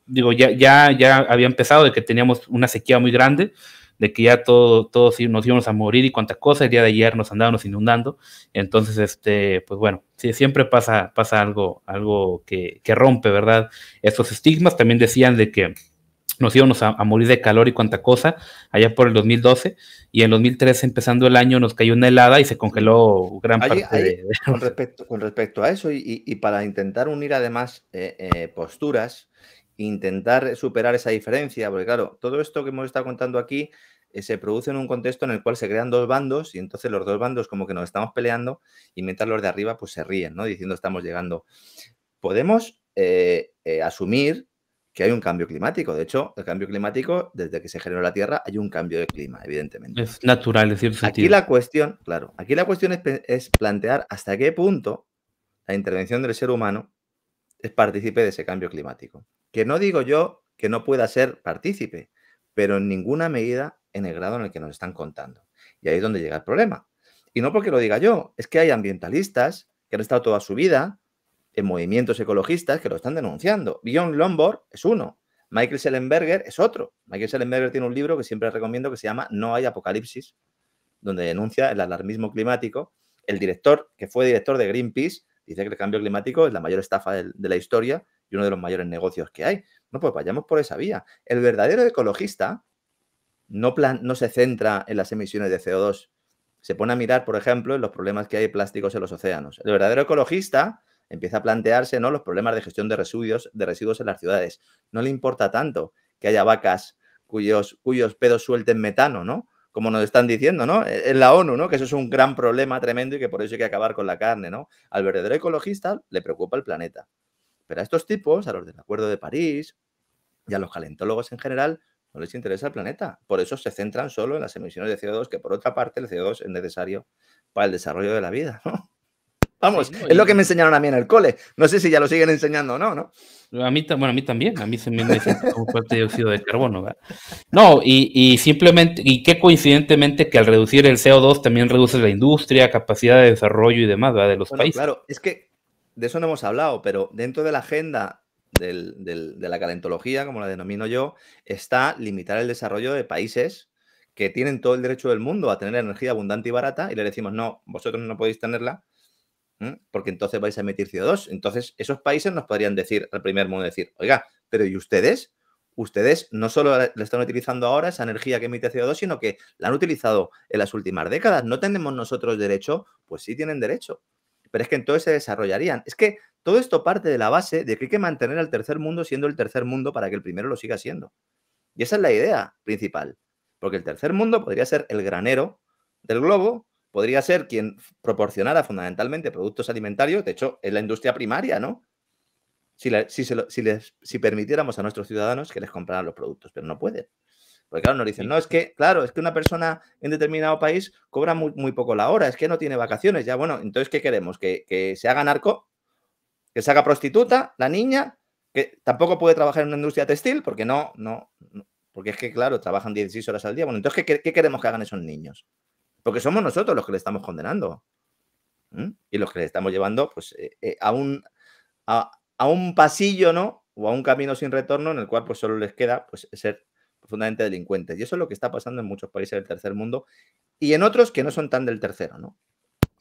digo, ya, ya, ya había empezado de que teníamos una sequía muy grande de que ya todo, todos nos íbamos a morir y cuanta cosa el día de ayer nos andábamos inundando, entonces, este, pues bueno, siempre pasa, pasa algo, algo que, que rompe, ¿verdad? Estos estigmas también decían de que nos íbamos a, morir de calor y cuanta cosa allá por el 2012 y en el 2013 empezando el año nos cayó una helada y se congeló gran parte de, Con, respecto, con respecto a eso y, para intentar unir además eh, eh, posturas, intentar superar esa diferencia, porque claro, todo esto que hemos estado contando aquí eh, se produce en un contexto en el cual se crean dos bandos y entonces los dos bandos como que nos estamos peleando y mientras los de arriba pues se ríen, ¿no? Diciendo estamos llegando. Podemos eh, eh, asumir que hay un cambio climático. De hecho, el cambio climático, desde que se generó la Tierra, hay un cambio de clima, evidentemente. Es natural, es cierto. Aquí la cuestión, claro, aquí la cuestión es, es plantear hasta qué punto la intervención del ser humano es partícipe de ese cambio climático. Que no digo yo que no pueda ser partícipe, pero en ninguna medida en el grado en el que nos están contando. Y ahí es donde llega el problema. Y no porque lo diga yo, es que hay ambientalistas que han estado toda su vida en movimientos ecologistas que lo están denunciando. Bjorn Lomborg es uno, Michael Schellenberger es otro. Michael Schellenberger tiene un libro que siempre recomiendo que se llama No hay apocalipsis, donde denuncia el alarmismo climático. El director, que fue director de Greenpeace, dice que el cambio climático es la mayor estafa de la historia y uno de los mayores negocios que hay. No, pues vayamos por esa vía. El verdadero ecologista no, plan, no se centra en las emisiones de CO2, se pone a mirar, por ejemplo, en los problemas que hay de plásticos en los océanos. El verdadero ecologista empieza a plantearse ¿no? los problemas de gestión de residuos, de residuos en las ciudades. No le importa tanto que haya vacas cuyos, cuyos pedos suelten metano, ¿no? Como nos están diciendo, ¿no? E, en la ONU, ¿no? Que eso es un gran problema tremendo y que por eso hay que acabar con la carne, ¿no? Al verdadero ecologista le preocupa el planeta. Pero a estos tipos, a los del Acuerdo de París y a los calentólogos en general, no les interesa el planeta. Por eso se centran solo en las emisiones de CO2, que por otra parte el CO2 es necesario para el desarrollo de la vida. [LAUGHS] Vamos, es lo que me enseñaron a mí en el cole. No sé si ya lo siguen enseñando o no, ¿no? A mí, bueno, a mí también. A mí se me necesita un de dióxido de carbono. ¿verdad? No, y, simplemente, y qué coincidentemente que al reducir el CO2 también reduce la industria, capacidad de desarrollo y demás de los países. Claro, es que de eso no hemos hablado, pero dentro de la agenda de la calentología, como la denomino yo, está limitar el desarrollo de países que tienen todo el derecho del mundo a tener energía abundante y barata y le decimos, no, vosotros no podéis tenerla porque entonces vais a emitir CO2. Entonces, esos países nos podrían decir, al primer mundo, decir, oiga, pero ¿y ustedes? Ustedes no solo le están utilizando ahora esa energía que emite CO2, sino que la han utilizado en las últimas décadas. ¿No tenemos nosotros derecho? Pues sí tienen derecho pero es que entonces se desarrollarían. Es que todo esto parte de la base de que hay que mantener al tercer mundo siendo el tercer mundo para que el primero lo siga siendo. Y esa es la idea principal, porque el tercer mundo podría ser el granero del globo, podría ser quien proporcionara fundamentalmente productos alimentarios, de hecho, es la industria primaria, ¿no? Si, si, si permitiéramos a nuestros ciudadanos que les compraran los productos, pero no pueden. Porque claro, nos dicen, no, es que, claro, es que una persona en determinado país cobra muy, poco la hora, es que no tiene vacaciones. Ya, bueno, entonces, ¿qué queremos? ¿Que, se haga narco? ¿Que se haga prostituta la niña? ¿Que tampoco puede trabajar en una industria textil? Porque no, no, porque es que, claro, trabajan 16 horas al día. Bueno, entonces, ¿qué, queremos que hagan esos niños? Porque somos nosotros los que le estamos condenando. Y los que le estamos llevando, pues, eh, eh, a, un, a un pasillo, ¿no? O a un camino sin retorno en el cual, pues, solo les queda, pues, ser fundamentalmente delincuentes. Y eso es lo que está pasando en muchos países del tercer mundo y en otros que no son tan del tercero, ¿no?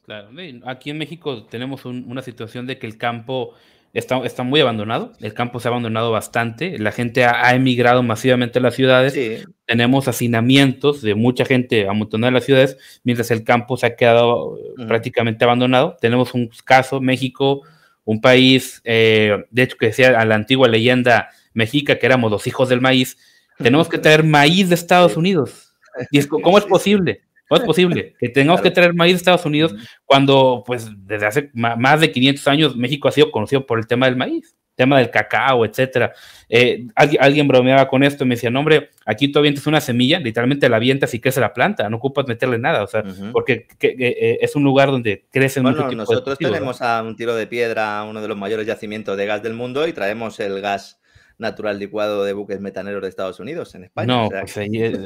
Claro, aquí en México tenemos una situación de que el campo está, está, muy abandonado, el campo se ha abandonado bastante, la gente ha, emigrado masivamente a las ciudades, tenemos hacinamientos de mucha gente amontonada en las ciudades, mientras el campo se ha quedado prácticamente abandonado. Tenemos un caso, México, un país, eh, de hecho que decía a la antigua leyenda mexica que éramos los hijos del maíz, tenemos que traer maíz de Estados Unidos. [LAUGHS] Y ¿Cómo es posible? ¿Cómo es posible que tengamos que traer maíz de Estados Unidos cuando, pues, desde hace más de 500 años México ha sido conocido por el tema del maíz, tema del cacao, etcétera? Eh, alguien, bromeaba con esto y me decía, no, hombre, aquí tú avientas una semilla, literalmente la avientas y crece la planta, no ocupas meterle nada, o sea, porque eh, es un lugar donde crecen bueno, nosotros tenemos a un tiro de piedra uno de los mayores yacimientos de gas del mundo y traemos el gas natural licuado de buques metaneros de Estados Unidos en España. No,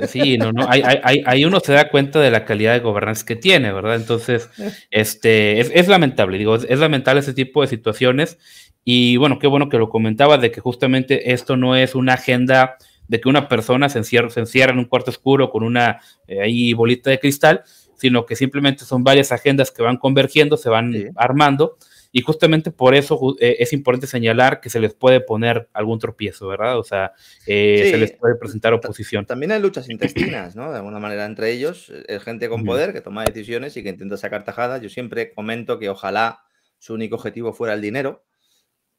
sí, Ahí, uno se da cuenta de la calidad de gobernanza que tiene, ¿verdad? Entonces, [LAUGHS] este, es, lamentable, digo, es, lamentable ese tipo de situaciones. Y bueno, qué bueno que lo comentaba de que justamente esto no es una agenda de que una persona se encierra, se encierra en un cuarto oscuro con una eh, ahí bolita de cristal, sino que simplemente son varias agendas que van convergiendo, se van armando y justamente por eso eh, es importante señalar que se les puede poner algún tropiezo, ¿verdad? O sea, eh, se les puede presentar oposición. También hay luchas intestinas, ¿no? De alguna manera entre ellos, es eh, gente con poder que toma decisiones y que intenta sacar tajadas. Yo siempre comento que ojalá su único objetivo fuera el dinero,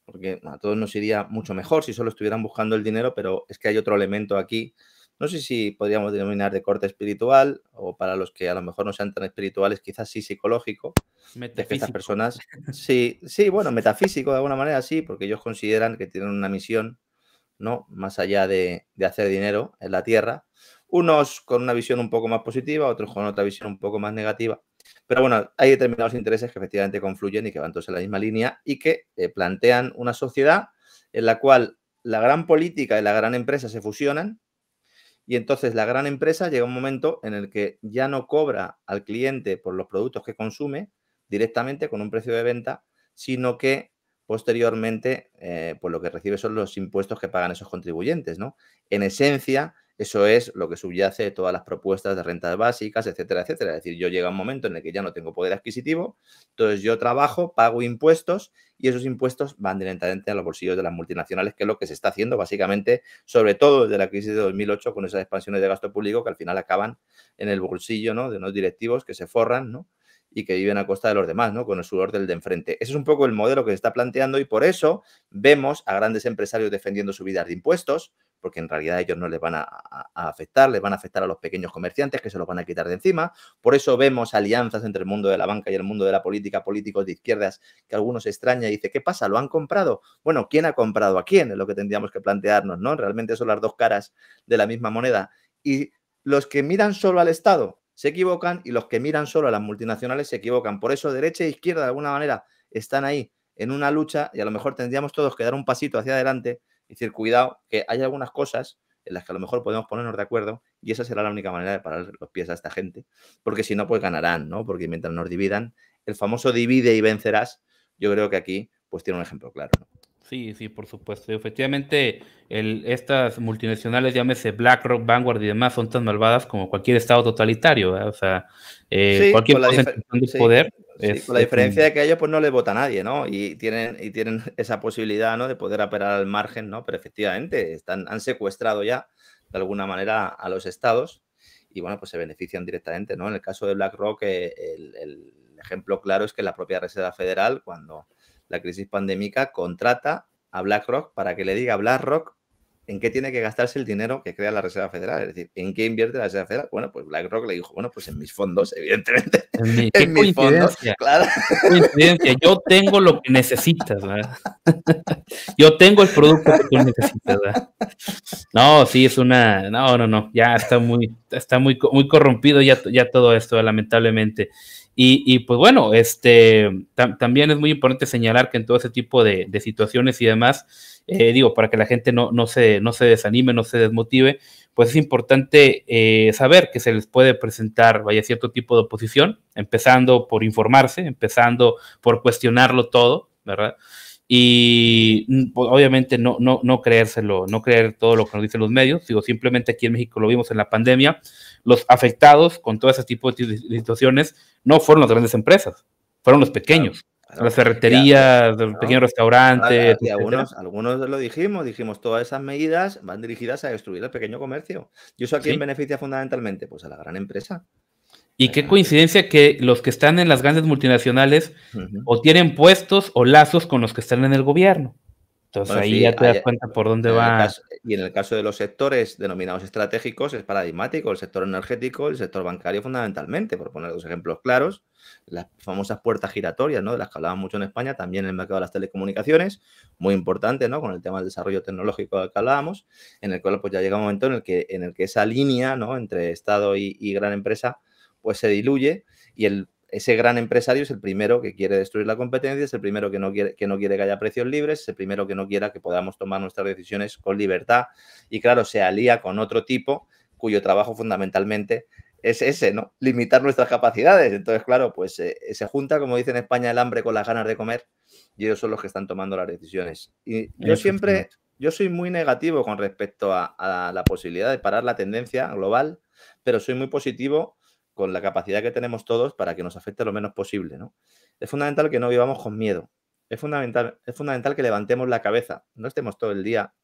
porque a todos nos iría mucho mejor si solo estuvieran buscando el dinero, pero es que hay otro elemento aquí no sé si podríamos denominar de corte espiritual o para los que a lo mejor no sean tan espirituales, quizás sí psicológico. Metafísico. De estas personas, sí, sí, bueno, metafísico de alguna manera sí, porque ellos consideran que tienen una misión, ¿no? Más allá de, hacer dinero en la tierra. Unos con una visión un poco más positiva, otros con otra visión un poco más negativa. Pero bueno, hay determinados intereses que efectivamente confluyen y que van todos en la misma línea y que eh, plantean una sociedad en la cual la gran política y la gran empresa se fusionan y entonces la gran empresa llega a un momento en el que ya no cobra al cliente por los productos que consume directamente con un precio de venta, sino que posteriormente, eh, pues lo que recibe son los impuestos que pagan esos contribuyentes, ¿no? En esencia, eso es lo que subyace todas las propuestas de rentas básicas, etcétera, etcétera. Es decir, yo llega un momento en el que ya no tengo poder adquisitivo, entonces yo trabajo, pago impuestos y esos impuestos van directamente a los bolsillos de las multinacionales, que es lo que se está haciendo básicamente, sobre todo desde la crisis de 2008 con esas expansiones de gasto público que al final acaban en el bolsillo de unos directivos que se forran y que viven a costa de los demás, ¿no? con el sudor del de enfrente. Ese es un poco el modelo que se está planteando y por eso vemos a grandes empresarios defendiendo subidas de impuestos, porque en realidad ellos no les van a, afectar, les van a afectar a los pequeños comerciantes que se los van a quitar de encima. Por eso vemos alianzas entre el mundo de la banca y el mundo de la política, políticos de izquierdas, que algunos extraña y dice, ¿qué pasa? ¿Lo han comprado? Bueno, ¿quién ha comprado a quién? Es lo que tendríamos que plantearnos, ¿no? Realmente son las dos caras de la misma moneda. Y los que miran solo al Estado se equivocan y los que miran solo a las multinacionales se equivocan. Por eso derecha e izquierda de alguna manera están ahí en una lucha y a lo mejor tendríamos todos que dar un pasito hacia adelante es decir, cuidado, que hay algunas cosas en las que a lo mejor podemos ponernos de acuerdo y esa será la única manera de parar los pies a esta gente, porque si no, pues ganarán, ¿no? Porque mientras nos dividan, el famoso divide y vencerás, yo creo que aquí pues tiene un ejemplo claro. Sí, sí, por supuesto. Efectivamente, estas multinacionales, llámese BlackRock, Vanguard y demás, son tan malvadas como cualquier estado totalitario. O sea, eh, cualquier cosa en poder con la este, diferencia mm. de que ellos pues no les vota nadie, ¿no? Y tienen, y tienen esa posibilidad, ¿no? De poder operar al margen, ¿no? Pero efectivamente están, han secuestrado ya de alguna manera a los estados y bueno, pues se benefician directamente, En el caso de BlackRock, eh, el, el ejemplo claro es que la propia Reserva Federal, cuando la crisis pandémica, contrata a BlackRock para que le diga a BlackRock en qué tiene que gastarse el dinero que crea la Reserva Federal. Es decir, ¿en qué invierte la Reserva Federal? Bueno, pues BlackRock le dijo, bueno, pues en mis fondos, evidentemente. En, [LAUGHS] mis fondos, claro. Coincidencia. Yo tengo lo que necesitas, ¿verdad? [LAUGHS] Yo tengo el producto que tú necesitas, ¿verdad? No, sí, es una... No, no, no. Ya está muy, está muy, muy corrompido ya, ya todo esto, lamentablemente. Y, pues bueno, este, también es muy importante señalar que en todo ese tipo de, situaciones y demás, eh, digo, para que la gente no, no, se, no se desanime, no se desmotive, pues es importante eh, saber que se les puede presentar, vaya, cierto tipo de oposición, empezando por informarse, empezando por cuestionarlo todo, ¿verdad? y mm, pues, obviamente no, no, no creérselo, no creer todo lo que nos dicen los medios, digo, simplemente aquí en México lo vimos en la pandemia, los afectados con todo ese tipo de situaciones no fueron las grandes empresas, fueron los pequeños. Ah, las ferreterías, los pequeños restaurantes. Ah, algunos, algunos lo dijimos, dijimos, todas esas medidas van dirigidas a destruir el pequeño comercio. ¿Y eso a quién beneficia fundamentalmente? Pues a la gran empresa. Y qué coincidencia que los que están en las grandes multinacionales o tienen puestos o lazos con los que están en el gobierno. Entonces ahí ya te das cuenta por dónde va. y en el caso de los sectores denominados estratégicos es paradigmático, el sector energético, el sector bancario fundamentalmente, por poner dos ejemplos claros, las famosas puertas giratorias, ¿no? De las que hablábamos mucho en España, también en el mercado de las telecomunicaciones, muy importante, ¿no? Con el tema del desarrollo tecnológico del que hablábamos, en el cual pues ya llega un momento en el que, en el que esa línea, ¿no? Entre Estado y, y gran empresa, pues se diluye y el ese gran empresario es el primero que quiere destruir la competencia, es el primero que no quiere que, no que haya precios libres, es el primero que no quiera que podamos tomar nuestras decisiones con libertad. Y claro, se alía con otro tipo cuyo trabajo fundamentalmente es ese, ¿no? Limitar nuestras capacidades. Entonces, claro, pues eh, se junta, como dicen en España, el hambre con las ganas de comer y ellos son los que están tomando las decisiones. Y yo siempre, yo soy muy negativo con respecto a, a la posibilidad de parar la tendencia global, pero soy muy positivo con la capacidad que tenemos todos para que nos afecte lo menos posible. ¿no? Es fundamental que no vivamos con miedo. Es fundamental, es fundamental que levantemos la cabeza. No estemos todo el día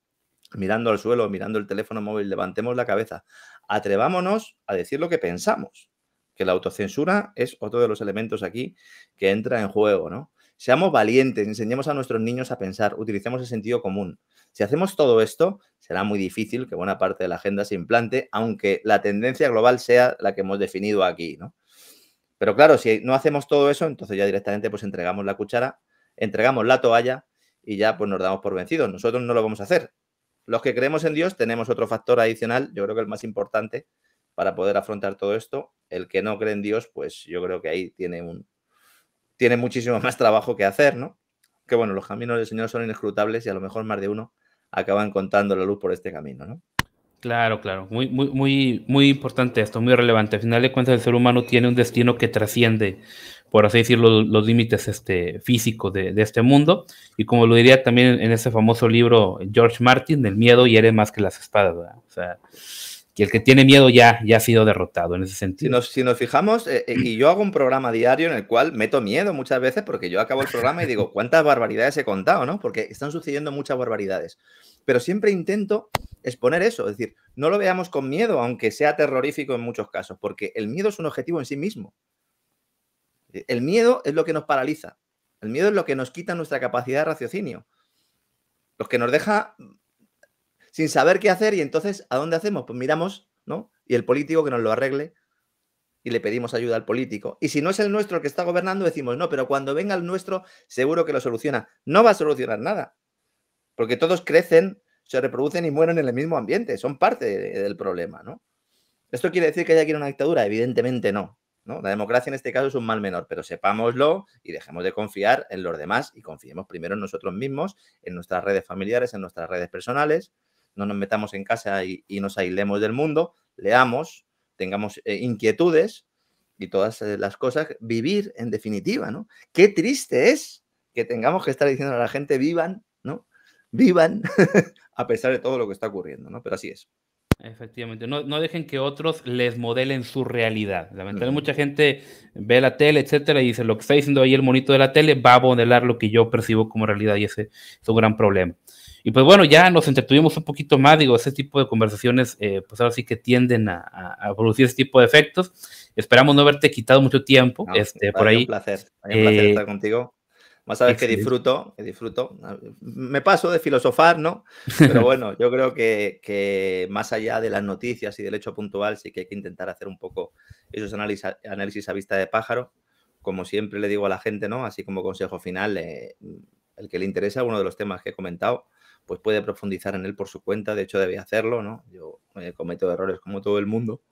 mirando al suelo, mirando el teléfono móvil, levantemos la cabeza. Atrevámonos a decir lo que pensamos. Que la autocensura es otro de los elementos aquí que entra en juego, ¿no? Seamos valientes, enseñemos a nuestros niños a pensar, utilicemos el sentido común. Si hacemos todo esto, será muy difícil que buena parte de la agenda se implante, aunque la tendencia global sea la que hemos definido aquí, ¿no? Pero claro, si no hacemos todo eso, entonces ya directamente pues entregamos la cuchara, entregamos la toalla y ya pues nos damos por vencidos. Nosotros no lo vamos a hacer. Los que creemos en Dios tenemos otro factor adicional, yo creo que el más importante para poder afrontar todo esto. El que no cree en Dios, pues yo creo que ahí tiene un, tiene muchísimo [LAUGHS] más trabajo que hacer, ¿no? Que bueno, los caminos del Señor son inescrutables y a lo mejor más de uno acaban contando la luz por este camino, ¿no? Claro, claro, muy, muy, muy, importante esto, muy relevante. Al final de cuentas, el ser humano tiene un destino que trasciende, por así decirlo, los límites este, físicos de, este mundo. Y como lo diría también en ese famoso libro George Martin, del miedo y eres más que las espadas. ¿verdad? O y el que tiene miedo ya, ya ha sido derrotado en ese sentido. Si nos, fijamos, eh, eh, y yo hago un programa diario en el cual meto miedo muchas veces porque yo acabo el programa y digo, [LAUGHS] ¿cuántas barbaridades he contado? ¿no? Porque están sucediendo muchas barbaridades. Pero siempre intento exponer eso, es decir, no lo veamos con miedo, aunque sea terrorífico en muchos casos, porque el miedo es un objetivo en sí mismo. Eh, el miedo es lo que nos paraliza. El miedo es lo que nos quita nuestra capacidad de raciocinio. Lo que nos deja sin saber qué hacer y entonces, ¿a dónde hacemos? Pues miramos, ¿no? Y el político que nos lo arregle y le pedimos ayuda al político. Y si no es el nuestro el que está gobernando, decimos, no, pero cuando venga el nuestro, seguro que lo soluciona. No va a solucionar nada, porque todos crecen, se reproducen y mueren en el mismo ambiente, son parte del problema, ¿no? ¿Esto quiere decir que haya que ir a una dictadura? Evidentemente no, no. La democracia en este caso es un mal menor, pero sepámoslo y dejemos de confiar en los demás y confiemos primero en nosotros mismos, en nuestras redes familiares, en nuestras redes personales, no nos metamos en casa y, nos aislemos del mundo, leamos, tengamos eh, inquietudes y todas eh, las cosas, vivir en definitiva, ¿no? Qué triste es que tengamos que estar diciendo a la gente vivan, ¿no? Vivan [LAUGHS] a pesar de todo lo que está ocurriendo, ¿no? Pero así es. Efectivamente, no, no, dejen que otros les modelen su realidad. Lamentablemente, mucha gente ve la tele, etcétera, y dice: Lo que está diciendo ahí el monito de la tele va a modelar lo que yo percibo como realidad, y ese es un gran problema. Y pues bueno, ya nos entretuvimos un poquito más, digo, ese tipo de conversaciones, eh, pues ahora sí que tienden a, a, producir ese tipo de efectos. Esperamos no haberte quitado mucho tiempo, este, por ahí. Un placer, eh, estar contigo. más a que disfruto, que disfruto. Ah, me paso de filosofar, ¿no? Pero bueno, [LAUGHS] yo creo que, que, más allá de las noticias y del hecho puntual, sí que hay que intentar hacer un poco esos análisis, análisis a vista de pájaro. Como siempre le digo a la gente, ¿no? Así como consejo final, eh, el que le interesa uno de los temas que he comentado, pues puede profundizar en él por su cuenta, de hecho debe hacerlo, ¿no? Yo eh, cometo errores como todo el mundo,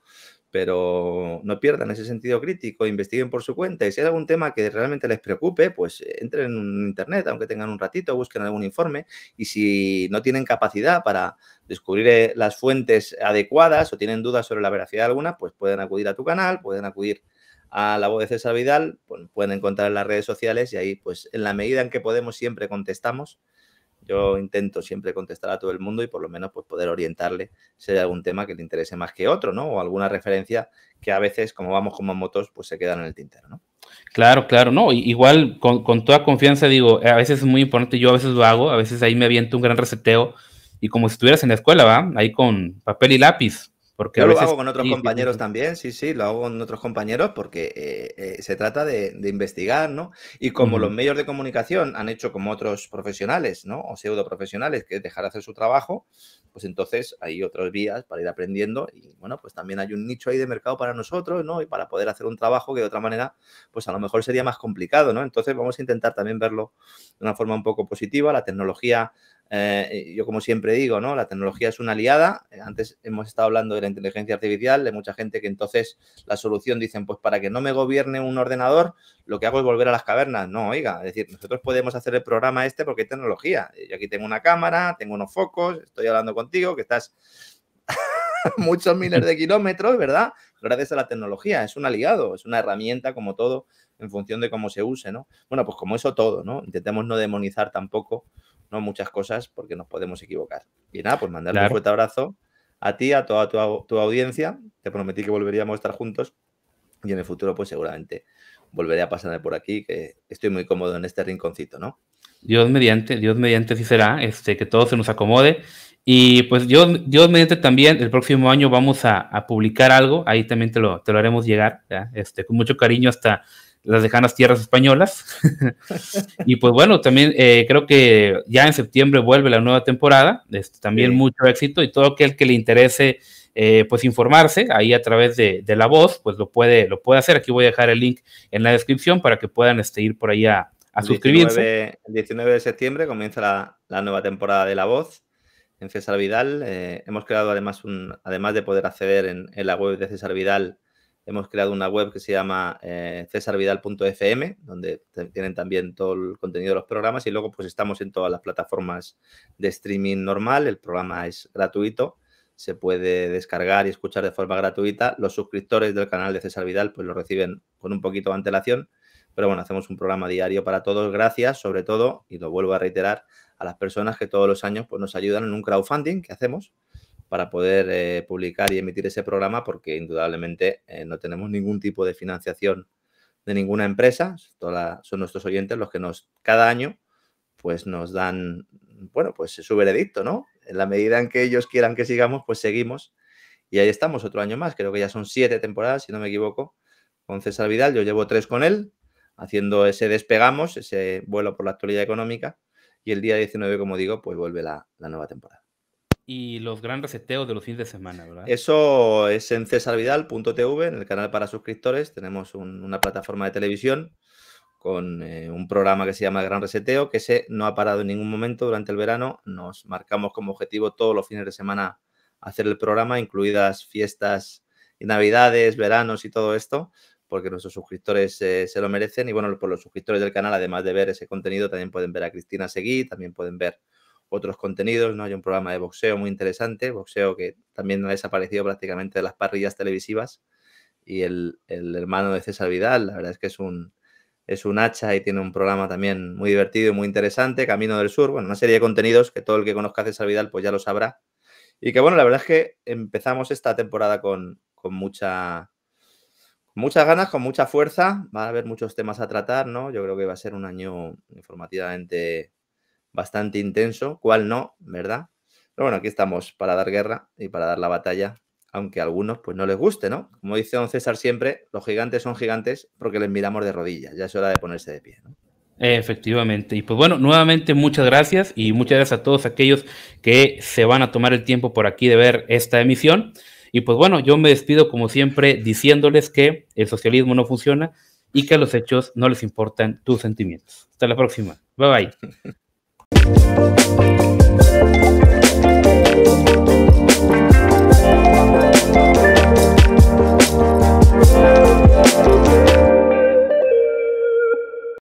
pero no pierdan ese sentido crítico, investiguen por su cuenta y si hay algún tema que realmente les preocupe, pues eh, entren en internet, aunque tengan un ratito, busquen algún informe y si no tienen capacidad para descubrir eh, las fuentes adecuadas o tienen dudas sobre la veracidad de alguna, pues pueden acudir a tu canal, pueden acudir a la voz de César Vidal, pueden encontrar en las redes sociales y ahí, pues en la medida en que podemos, siempre contestamos yo intento siempre contestar a todo el mundo y por lo menos pues, poder orientarle si hay algún tema que le interese más que otro, ¿no? O alguna referencia que a veces, como vamos como motos, pues se quedan en el tintero, ¿no? Claro, claro, no, igual con, toda confianza digo, eh, a veces es muy importante, yo a veces lo hago, a veces ahí me aviento un gran reseteo y como si estuvieras en la escuela, ¿va? Ahí con papel y lápiz, lo hago con otros compañeros también, sí, sí, lo hago con otros compañeros porque eh, eh, se trata de, investigar, ¿no? Y como los medios de comunicación han hecho como otros profesionales, ¿no? O pseudo profesionales, que es dejar hacer su trabajo, pues entonces hay otras vías para ir aprendiendo y bueno, pues también hay un nicho ahí de mercado para nosotros, ¿no? Y para poder hacer un trabajo que de otra manera, pues a lo mejor sería más complicado, ¿no? Entonces vamos a intentar también verlo de una forma un poco positiva. La tecnología eh, yo como siempre digo, ¿no? La tecnología es una aliada. Eh, antes hemos estado hablando de la inteligencia artificial, de mucha gente que entonces la solución dicen, pues para que no me gobierne un ordenador, lo que hago es volver a las cavernas. No, oiga, es decir, nosotros podemos hacer el programa este porque hay tecnología. Eh, yo aquí tengo una cámara, tengo unos focos, estoy hablando contigo, que estás [LAUGHS] muchos miles de kilómetros, ¿verdad? Gracias a la tecnología, es un aliado, es una herramienta como todo en función de cómo se use, ¿no? Bueno, pues como eso todo, ¿no? Intentemos no demonizar tampoco no muchas cosas porque nos podemos equivocar. Y nada, pues mandarle un fuerte abrazo a ti, a toda tu, audiencia. Te prometí que volveríamos a estar juntos y en el futuro pues seguramente volveré a pasar por aquí, que estoy muy cómodo en este rinconcito, ¿no? Dios mediante, Dios mediante sí será, este, que todo se nos acomode. Y pues Dios, Dios mediante también, el próximo año vamos a, publicar algo, ahí también te lo, te lo haremos llegar, este, con mucho cariño hasta las lejanas tierras españolas. [LAUGHS] y pues bueno, también eh, creo que ya en septiembre vuelve la nueva temporada, este, también mucho éxito y todo aquel que le interese eh, pues informarse ahí a través de, la voz, pues lo puede, lo puede hacer. Aquí voy a dejar el link en la descripción para que puedan este, ir por ahí a, suscribirse. el 19 de septiembre comienza la, nueva temporada de La Voz en César Vidal. Eh, hemos creado además además de poder acceder en la web de César Vidal, Hemos creado una web que se llama eh, cesarvidal.fm, donde tienen también todo el contenido de los programas y luego pues estamos en todas las plataformas de streaming normal, el programa es gratuito, se puede descargar y escuchar de forma gratuita. Los suscriptores del canal de César Vidal pues lo reciben con un poquito de antelación, pero bueno, hacemos un programa diario para todos. Gracias, sobre todo, y lo vuelvo a reiterar, a las personas que todos los años pues, nos ayudan en un crowdfunding que hacemos, para poder eh, publicar y emitir ese programa porque indudablemente eh, no tenemos ningún tipo de financiación de ninguna empresa. son nuestros oyentes los que nos cada año pues nos dan, bueno, pues su veredicto, ¿no? En la medida en que ellos quieran que sigamos, pues seguimos. Y ahí estamos otro año más. Creo que ya son siete temporadas, si no me equivoco, con César Vidal. Yo llevo tres con él, haciendo ese despegamos, ese vuelo por la actualidad económica. Y el día 19, como digo, pues vuelve la nueva temporada y los gran reseteos de los fines de semana, ¿verdad? Eso es en cesarvidal.tv, en el canal para suscriptores. Tenemos una plataforma de televisión con eh, un programa que se llama Gran Reseteo, que se no ha parado en ningún momento durante el verano. Nos marcamos como objetivo todos los fines de semana hacer el programa, incluidas fiestas y navidades, veranos y todo esto, porque nuestros suscriptores eh, se lo merecen. Y bueno, por pues los suscriptores del canal, además de ver ese contenido, también pueden ver a Cristina Seguí, también pueden ver otros contenidos, ¿no? Hay un programa de boxeo muy interesante, boxeo que también ha desaparecido prácticamente de las parrillas televisivas. Y el, hermano de César Vidal, la verdad es que es un, es un hacha y tiene un programa también muy divertido y muy interesante, Camino del Sur, bueno, una serie de contenidos que todo el que conozca a César Vidal pues ya lo sabrá. Y que bueno, la verdad es que empezamos esta temporada con, con mucha... muchas ganas, con mucha fuerza, va a haber muchos temas a tratar, ¿no? Yo creo que va a ser un año informativamente bastante intenso, cuál no, ¿verdad? Pero bueno, aquí estamos para dar guerra y para dar la batalla, aunque a algunos pues no les guste, ¿no? Como dice don César siempre, los gigantes son gigantes porque les miramos de rodillas, ya es hora de ponerse de pie, ¿no? Efectivamente. Y pues bueno, nuevamente muchas gracias y muchas gracias a todos aquellos que se van a tomar el tiempo por aquí de ver esta emisión. Y pues bueno, yo me despido como siempre diciéndoles que el socialismo no funciona y que a los hechos no les importan tus sentimientos. Hasta la próxima. Bye bye. [LAUGHS] Thank you.